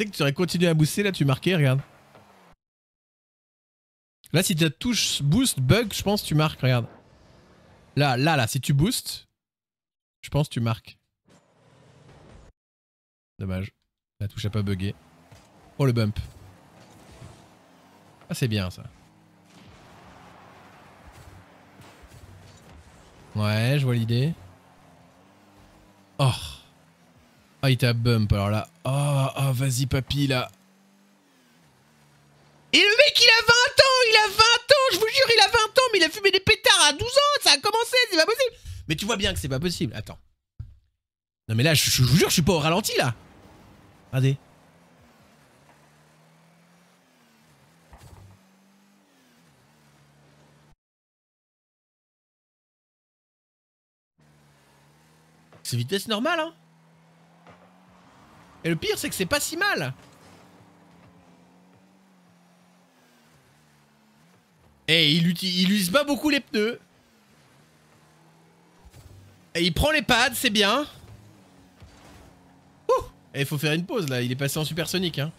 sais que tu aurais continué à booster, là, tu marquais, regarde. Là, si tu touches boost, bug, je pense tu marques, regarde. Là, là, là, si tu boost je pense tu marques. Dommage. La touche a pas bugué. Oh, le bump. Ah, c'est bien, ça. Ouais, je vois l'idée. Oh ah, il t'a bump, alors là. Ah, oh, vas-y, papy, là. Et le mec, il a 20 ans Il a 20 ans Je vous jure, il a 20 ans, mais il a fumé des pétards à 12 ans Ça a commencé, c'est pas possible Mais tu vois bien que c'est pas possible. Attends. Non, mais là, je, je vous jure, je suis pas au ralenti, là. Regardez. C'est vitesse normale, hein et le pire, c'est que c'est pas si mal. Et eh, il, il use pas beaucoup les pneus. Et il prend les pads, c'est bien. Ouh Et eh, il faut faire une pause là, il est passé en supersonique. Hein.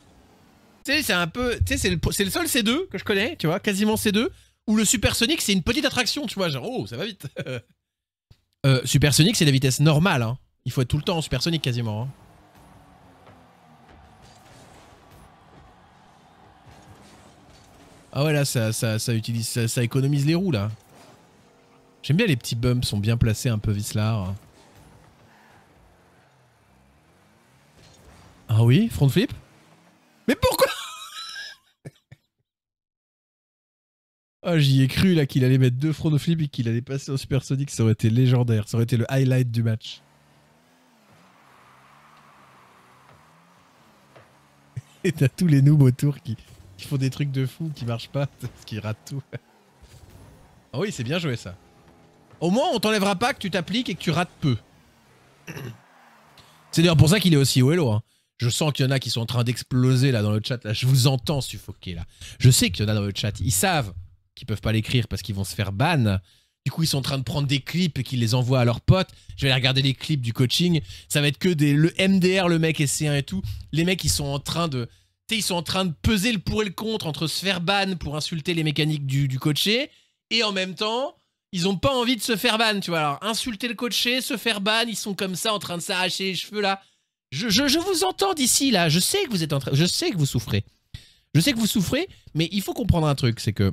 Tu sais, c'est un peu. Tu sais, c'est le, seul C2 que je connais, tu vois, quasiment C2, où le supersonique c'est une petite attraction, tu vois, genre oh, ça va vite. euh, supersonique c'est la vitesse normale, hein. Il faut être tout le temps en supersonique quasiment. Hein. Ah ouais, là, ça, ça, ça utilise, ça, économise les roues, là. J'aime bien les petits bumps, sont bien placés un peu Vislar. Ah oui, front flip Mais pourquoi Ah, j'y ai cru là qu'il allait mettre deux front flip et qu'il allait passer au supersonic, ça aurait été légendaire, ça aurait été le highlight du match. Et t'as tous les noobs autour qui, qui font des trucs de fou, qui marchent pas, qui qui ratent tout. Ah oui, c'est bien joué ça. Au moins, on t'enlèvera pas que tu t'appliques et que tu rates peu. C'est d'ailleurs pour ça qu'il est aussi haut hein. Je sens qu'il y en a qui sont en train d'exploser là dans le chat. Là, je vous entends suffoquer là. Je sais qu'il y en a dans le chat. Ils savent qu'ils peuvent pas l'écrire parce qu'ils vont se faire ban. Du coup, ils sont en train de prendre des clips et qu'ils les envoient à leurs potes. Je vais aller regarder les clips du coaching. Ça va être que des le MDR, le mec sc 1 et tout. Les mecs, qui sont en train de ils sont en train de peser le pour et le contre entre se faire ban pour insulter les mécaniques du, du coaché et en même temps, ils ont pas envie de se faire ban, tu vois. Alors, insulter le coaché, se faire ban, ils sont comme ça en train de s'arracher les cheveux là. Je, vous entends d'ici là, je sais que vous êtes en train, je sais que vous souffrez. Je sais que vous souffrez, mais il faut comprendre un truc, c'est que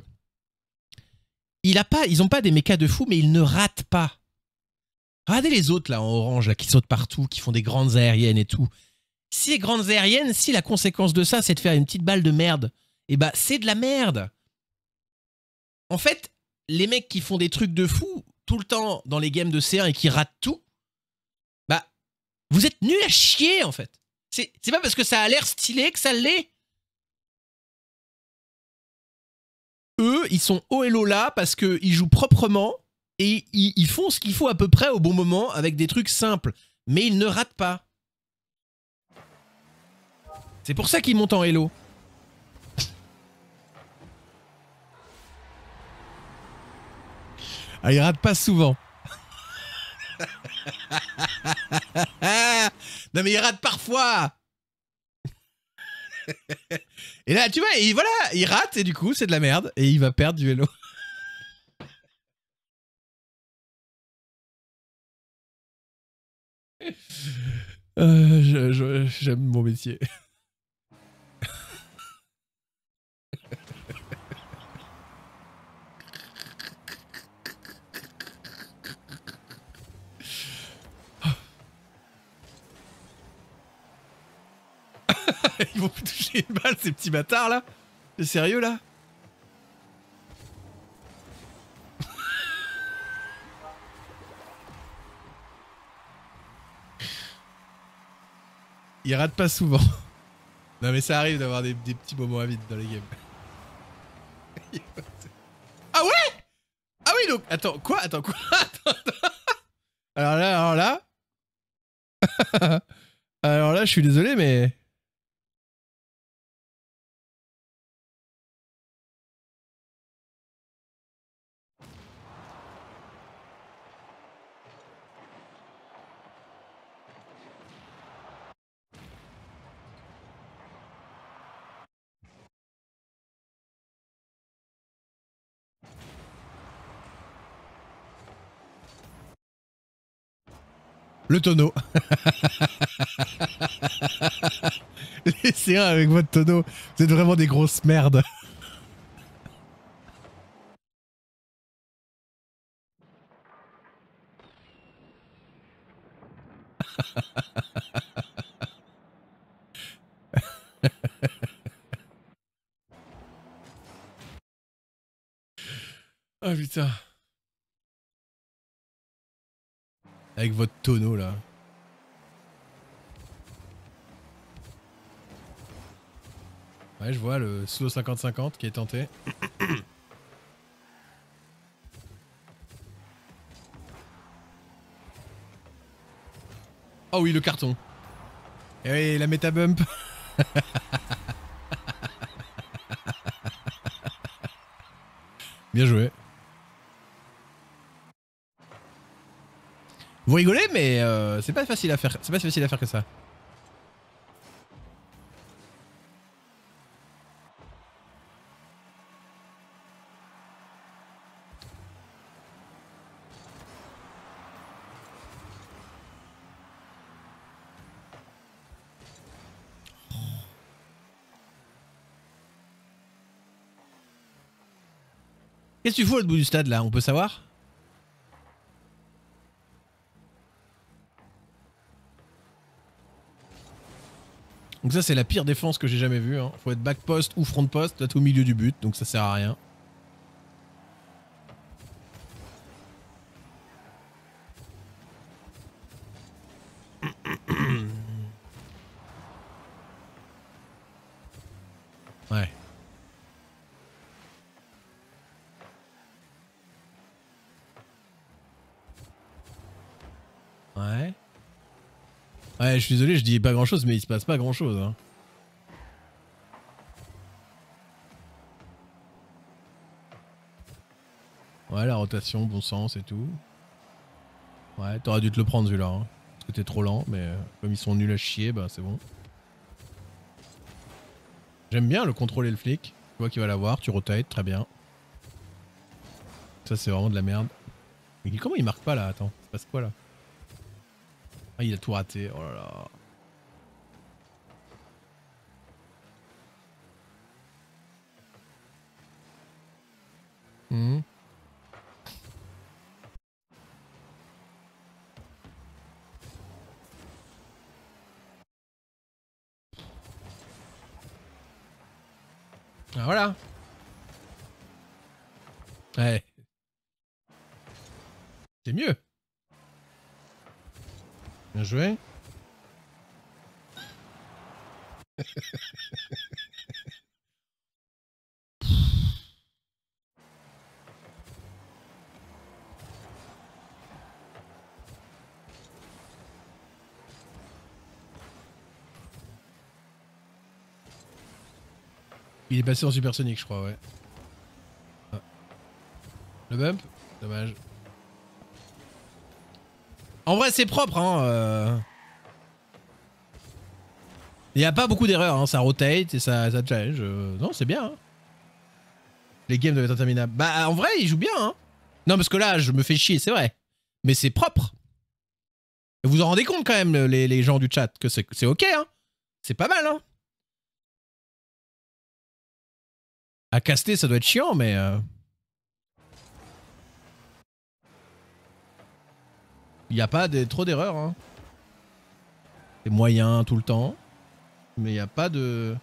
il a ils ont pas des mécas de fou, mais ils ne ratent pas. Regardez les autres là en orange là qui sautent partout, qui font des grandes aériennes et tout. Si les grandes aériennes, si la conséquence de ça, c'est de faire une petite balle de merde, eh bah ben, c'est de la merde. En fait, les mecs qui font des trucs de fou tout le temps dans les games de C1 et qui ratent tout, bah, vous êtes nuls à chier, en fait. C'est pas parce que ça a l'air stylé que ça l'est. Eux, ils sont au et là parce qu'ils jouent proprement et ils font ce qu'il faut à peu près au bon moment avec des trucs simples. Mais ils ne ratent pas. C'est pour ça qu'il monte en Hello. Ah, il rate pas souvent. non mais il rate parfois. et là, tu vois, il, voilà, il rate et du coup, c'est de la merde et il va perdre du Hello. Euh, j'aime mon métier. une balle, ces petits bâtards là C'est sérieux là Il rate pas souvent. Non mais ça arrive d'avoir des, des, petits moments à vide dans les games. ah ouais Ah oui donc attends quoi attends quoi attends. Alors là alors là alors là je suis désolé mais Le tonneau. Laissez-un avec votre tonneau. Vous êtes vraiment des grosses merdes. Ah putain. Avec votre tonneau là. Ouais, je vois le slow 50-50 qui est tenté. oh oui, le carton. Et eh la méta bump. Bien joué. Vous rigolez, mais euh, c'est pas facile à faire. C'est pas facile à faire que ça. Qu'est-ce que tu fous au bout du stade là On peut savoir Donc ça c'est la pire défense que j'ai jamais vue. Il hein. Faut être back post ou front post, là au milieu du but, donc ça sert à rien. Je suis désolé, je dis pas grand chose, mais il se passe pas grand chose. Hein. Ouais, la rotation, bon sens et tout. Ouais, t'aurais dû te le prendre celui-là. Hein, parce que t'es trop lent, mais euh, comme ils sont nuls à chier, bah c'est bon. J'aime bien le contrôler le flic. Tu vois qu'il va l'avoir, tu rotates, très bien. Ça c'est vraiment de la merde. Mais comment il marque pas là Attends, Ça se passe quoi là ah, il a tout raté, oh là là. Bien joué. Il est passé en supersonique, je crois, ouais. Ah. Le bump Dommage. En vrai, c'est propre, hein. Euh. Il n'y a pas beaucoup d'erreurs, hein. ça rotate et ça, ça euh. Non, c'est bien. Hein. Les games doivent être interminables. Bah, en vrai, ils jouent bien. Hein. Non, parce que là, je me fais chier, c'est vrai. Mais c'est propre. Vous vous en rendez compte quand même, les, gens du chat, que c'est ok. Hein. C'est pas mal. Hein. À caster, ça doit être chiant, mais... Euh. Il n'y a pas de, trop d'erreurs. Hein. C'est moyen tout le temps. Mais il n'y a pas de...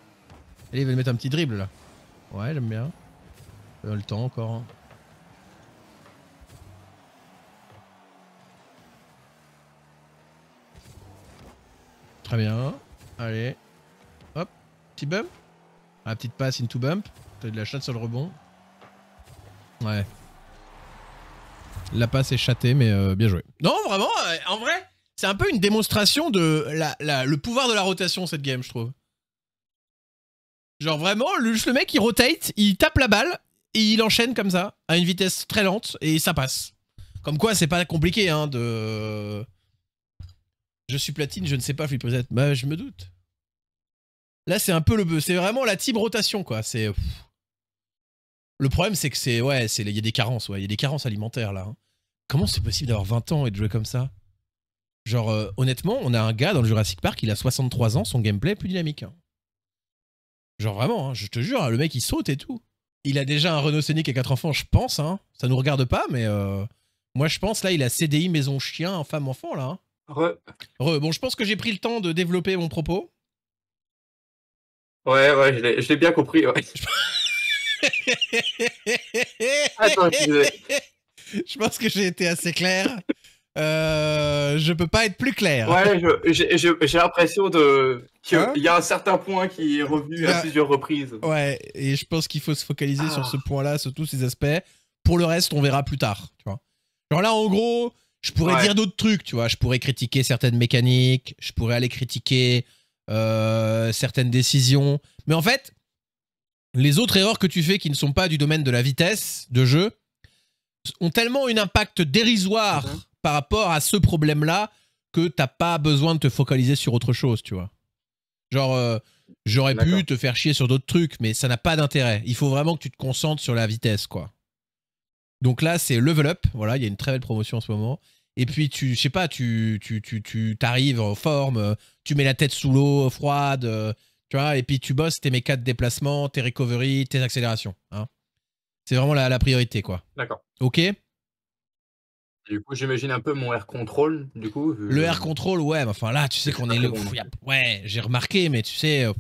Allez, il va mettre un petit dribble là. Ouais, j'aime bien. Euh, le temps encore. Hein. Très bien. Allez. Hop. Petit bump. La ah, petite passe into bump. T'as de la chatte sur le rebond. Ouais. La passe est chatée, mais euh, bien joué. Non, vraiment, euh, en vrai, c'est un peu une démonstration de la, le pouvoir de la rotation, cette game, je trouve. Genre vraiment, le, le mec, il rotate, il tape la balle, et il enchaîne comme ça, à une vitesse très lente, et ça passe. Comme quoi, c'est pas compliqué, hein, de... Je suis platine, je ne sais pas peut-être... Bah, je me doute. Là, c'est un peu le... C'est vraiment la team rotation, quoi. C'est... Le problème, c'est que c'est... Ouais, il y a des carences, ouais. Il y a des carences alimentaires, là. Hein. Comment c'est possible d'avoir 20 ans et de jouer comme ça Genre, euh, honnêtement, on a un gars dans le Jurassic Park, il a 63 ans, son gameplay est plus dynamique. Hein. Genre, vraiment, hein, je te jure, hein, le mec, il saute et tout. Il a déjà un Renault Scénic et 4 enfants, je pense. Hein. Ça nous regarde pas, mais euh, moi, je pense, là, il a CDI maison chien, femme-enfant, là. Re- Re, bon, je pense que j'ai pris le temps de développer mon propos. Ouais, ouais, je l'ai- bien compris. Attends, je pense que j'ai été assez clair. Euh, je peux pas être plus clair. Ouais, j'ai l'impression de qu'il hein y a un certain point qui est revenu à bah, plusieurs reprises. Ouais, et je pense qu'il faut se focaliser sur ce ah. point-là, sur tous ces aspects. Pour le reste, on verra plus tard. Tu vois. Genre là, en gros, je pourrais dire d'autres trucs. Tu vois, je pourrais critiquer certaines mécaniques, je pourrais aller critiquer euh, certaines décisions. Mais en fait, les autres erreurs que tu fais qui ne sont pas du domaine de la vitesse de jeu, ont tellement un impact dérisoire mhm. par rapport à ce problème-là que t'as pas besoin de te focaliser sur autre chose, tu vois. Genre, euh, j'aurais pu te faire chier sur d'autres trucs, mais ça n'a pas d'intérêt. Il faut vraiment que tu te concentres sur la vitesse, quoi. Donc là, c'est level up. Voilà, il y a une très belle promotion en ce moment. Et puis, tu, je sais pas, tu, tu, tu, arrives en forme, euh, tu mets la tête sous l'eau froide, euh, tu vois, et puis tu bosses tes mécas de déplacement, tes recovery, tes accélérations. Hein. C'est vraiment la, priorité, quoi. D'accord. Ok. Du coup, j'imagine un peu mon air control, du coup. Le air control, ouais, enfin là, tu sais qu'on est. Ouais, j'ai remarqué, mais tu sais. Euh,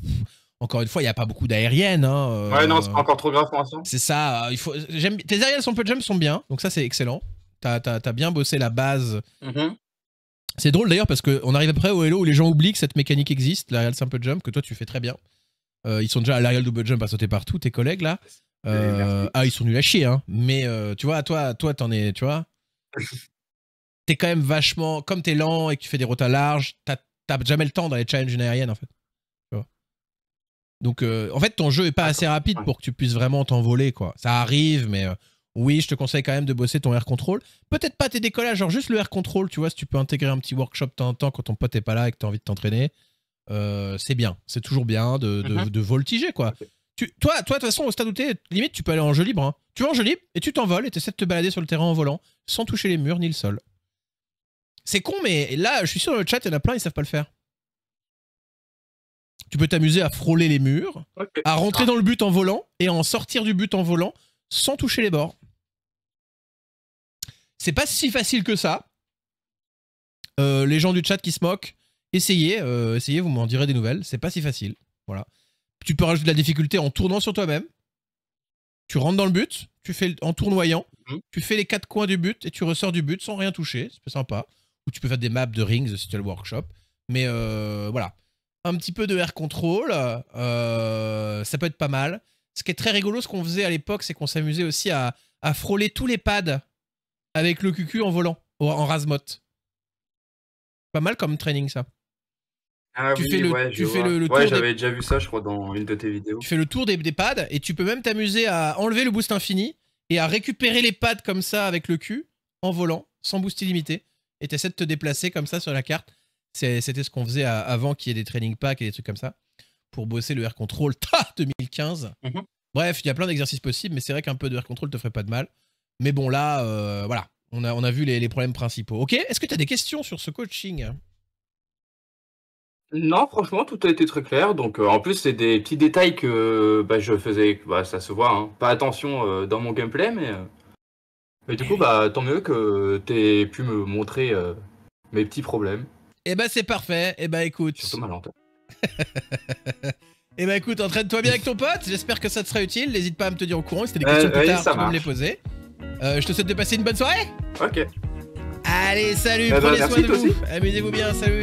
encore une fois, il n'y a pas beaucoup d'aériennes. Hein, euh. Ouais, non, c'est pas encore trop grave pour l'instant. C'est ça. Euh, il faut... Tes aériennes sont peu de jump sont bien, donc ça, c'est excellent. T'as as, bien bossé la base. Mm-hmm. C'est drôle d'ailleurs parce qu'on arrive après au Hello où les gens oublient que cette mécanique existe, l'aerial simple jump, que toi tu fais très bien. ils sont déjà à l'aerial double jump à sauter partout, tes collègues là. Euh, ah, ils sont nuls à chier, hein. Mais euh, tu vois, toi, toi, t'en es, tu vois. T'es quand même vachement. Comme t'es lent et que tu fais des rotas larges, t'as jamais le temps dans les challenges une aérienne, en fait. Donc, euh, en fait, ton jeu est pas assez rapide pour que tu puisses vraiment t'envoler, quoi. Ça arrive, mais oui, je te conseille quand même de bosser ton air control. Peut-être pas tes décollages, genre juste le air control, tu vois, si tu peux intégrer un petit workshop de temps en temps quand ton pote est pas là et que t'as envie de t'entraîner. c'est bien, c'est toujours bien de, de mm-hmm. voltiger quoi toi, de toute façon, au stade où t'es, limite, tu peux aller en jeu libre. Hein. Tu vas en jeu libre et tu t'envoles et essaies de te balader sur le terrain en volant, sans toucher les murs ni le sol. C'est con, mais là, je suis sûr, dans le chat, il y en a plein, ils savent pas le faire. Tu peux t'amuser à frôler les murs, à rentrer dans le but en volant et à en sortir du but en volant sans toucher les bords. C'est pas si facile que ça. Euh, les gens du chat qui se moquent, essayez, euh, essayez, vous m'en direz des nouvelles. C'est pas si facile. Voilà tu peux rajouter de la difficulté en tournant sur toi-même. Tu rentres dans le but, tu fais en tournoyant, mhm. tu fais les quatre coins du but et tu ressors du but sans rien toucher. C'est sympa. Ou tu peux faire des maps de rings si tu as le workshop. Mais euh, voilà. Un petit peu de air control, euh, ça peut être pas mal. Ce qui est très rigolo, ce qu'on faisait à l'époque, c'est qu'on s'amusait aussi à, frôler tous les pads avec le QQ en volant, en rasmote. Pas mal comme training ça. Ah tu fais le, j'avais déjà vu ça, je crois, dans une de tes vidéos. Tu fais le tour des, pads et tu peux même t'amuser à enlever le boost infini et à récupérer les pads comme ça avec le cul en volant, sans boost illimité. Et essaies de te déplacer comme ça sur la carte. C'était ce qu'on faisait avant qu'il y ait des training packs et des trucs comme ça pour bosser le air control 2015. Ah, mhm. Bref, il y a plein d'exercices possibles, mais c'est vrai qu'un peu de air control te ferait pas de mal. Mais bon, là, euh, voilà, on a, on a vu les, les problèmes principaux. Ok, est-ce que tu as des questions sur ce coaching non, franchement, tout a été très clair. Donc, euh, en plus, c'est des petits détails que euh, bah, je faisais, bah, ça se voit, hein. pas attention euh, dans mon gameplay, mais, mais du coup, bah, tant mieux que t'aies pu me montrer mes petits problèmes. Eh bah, c'est parfait. et eh bah, ben, écoute. Surtout ma eh bah, écoute, entraîne-toi bien avec ton pote. J'espère que ça te sera utile. N'hésite pas à me dire au courant. Si t'as des eh questions plus tard, tu peux me les poser. je te souhaite de passer une bonne soirée. Ok. Allez, salut. Eh prenez soin de vous. Amusez-vous bien. Salut.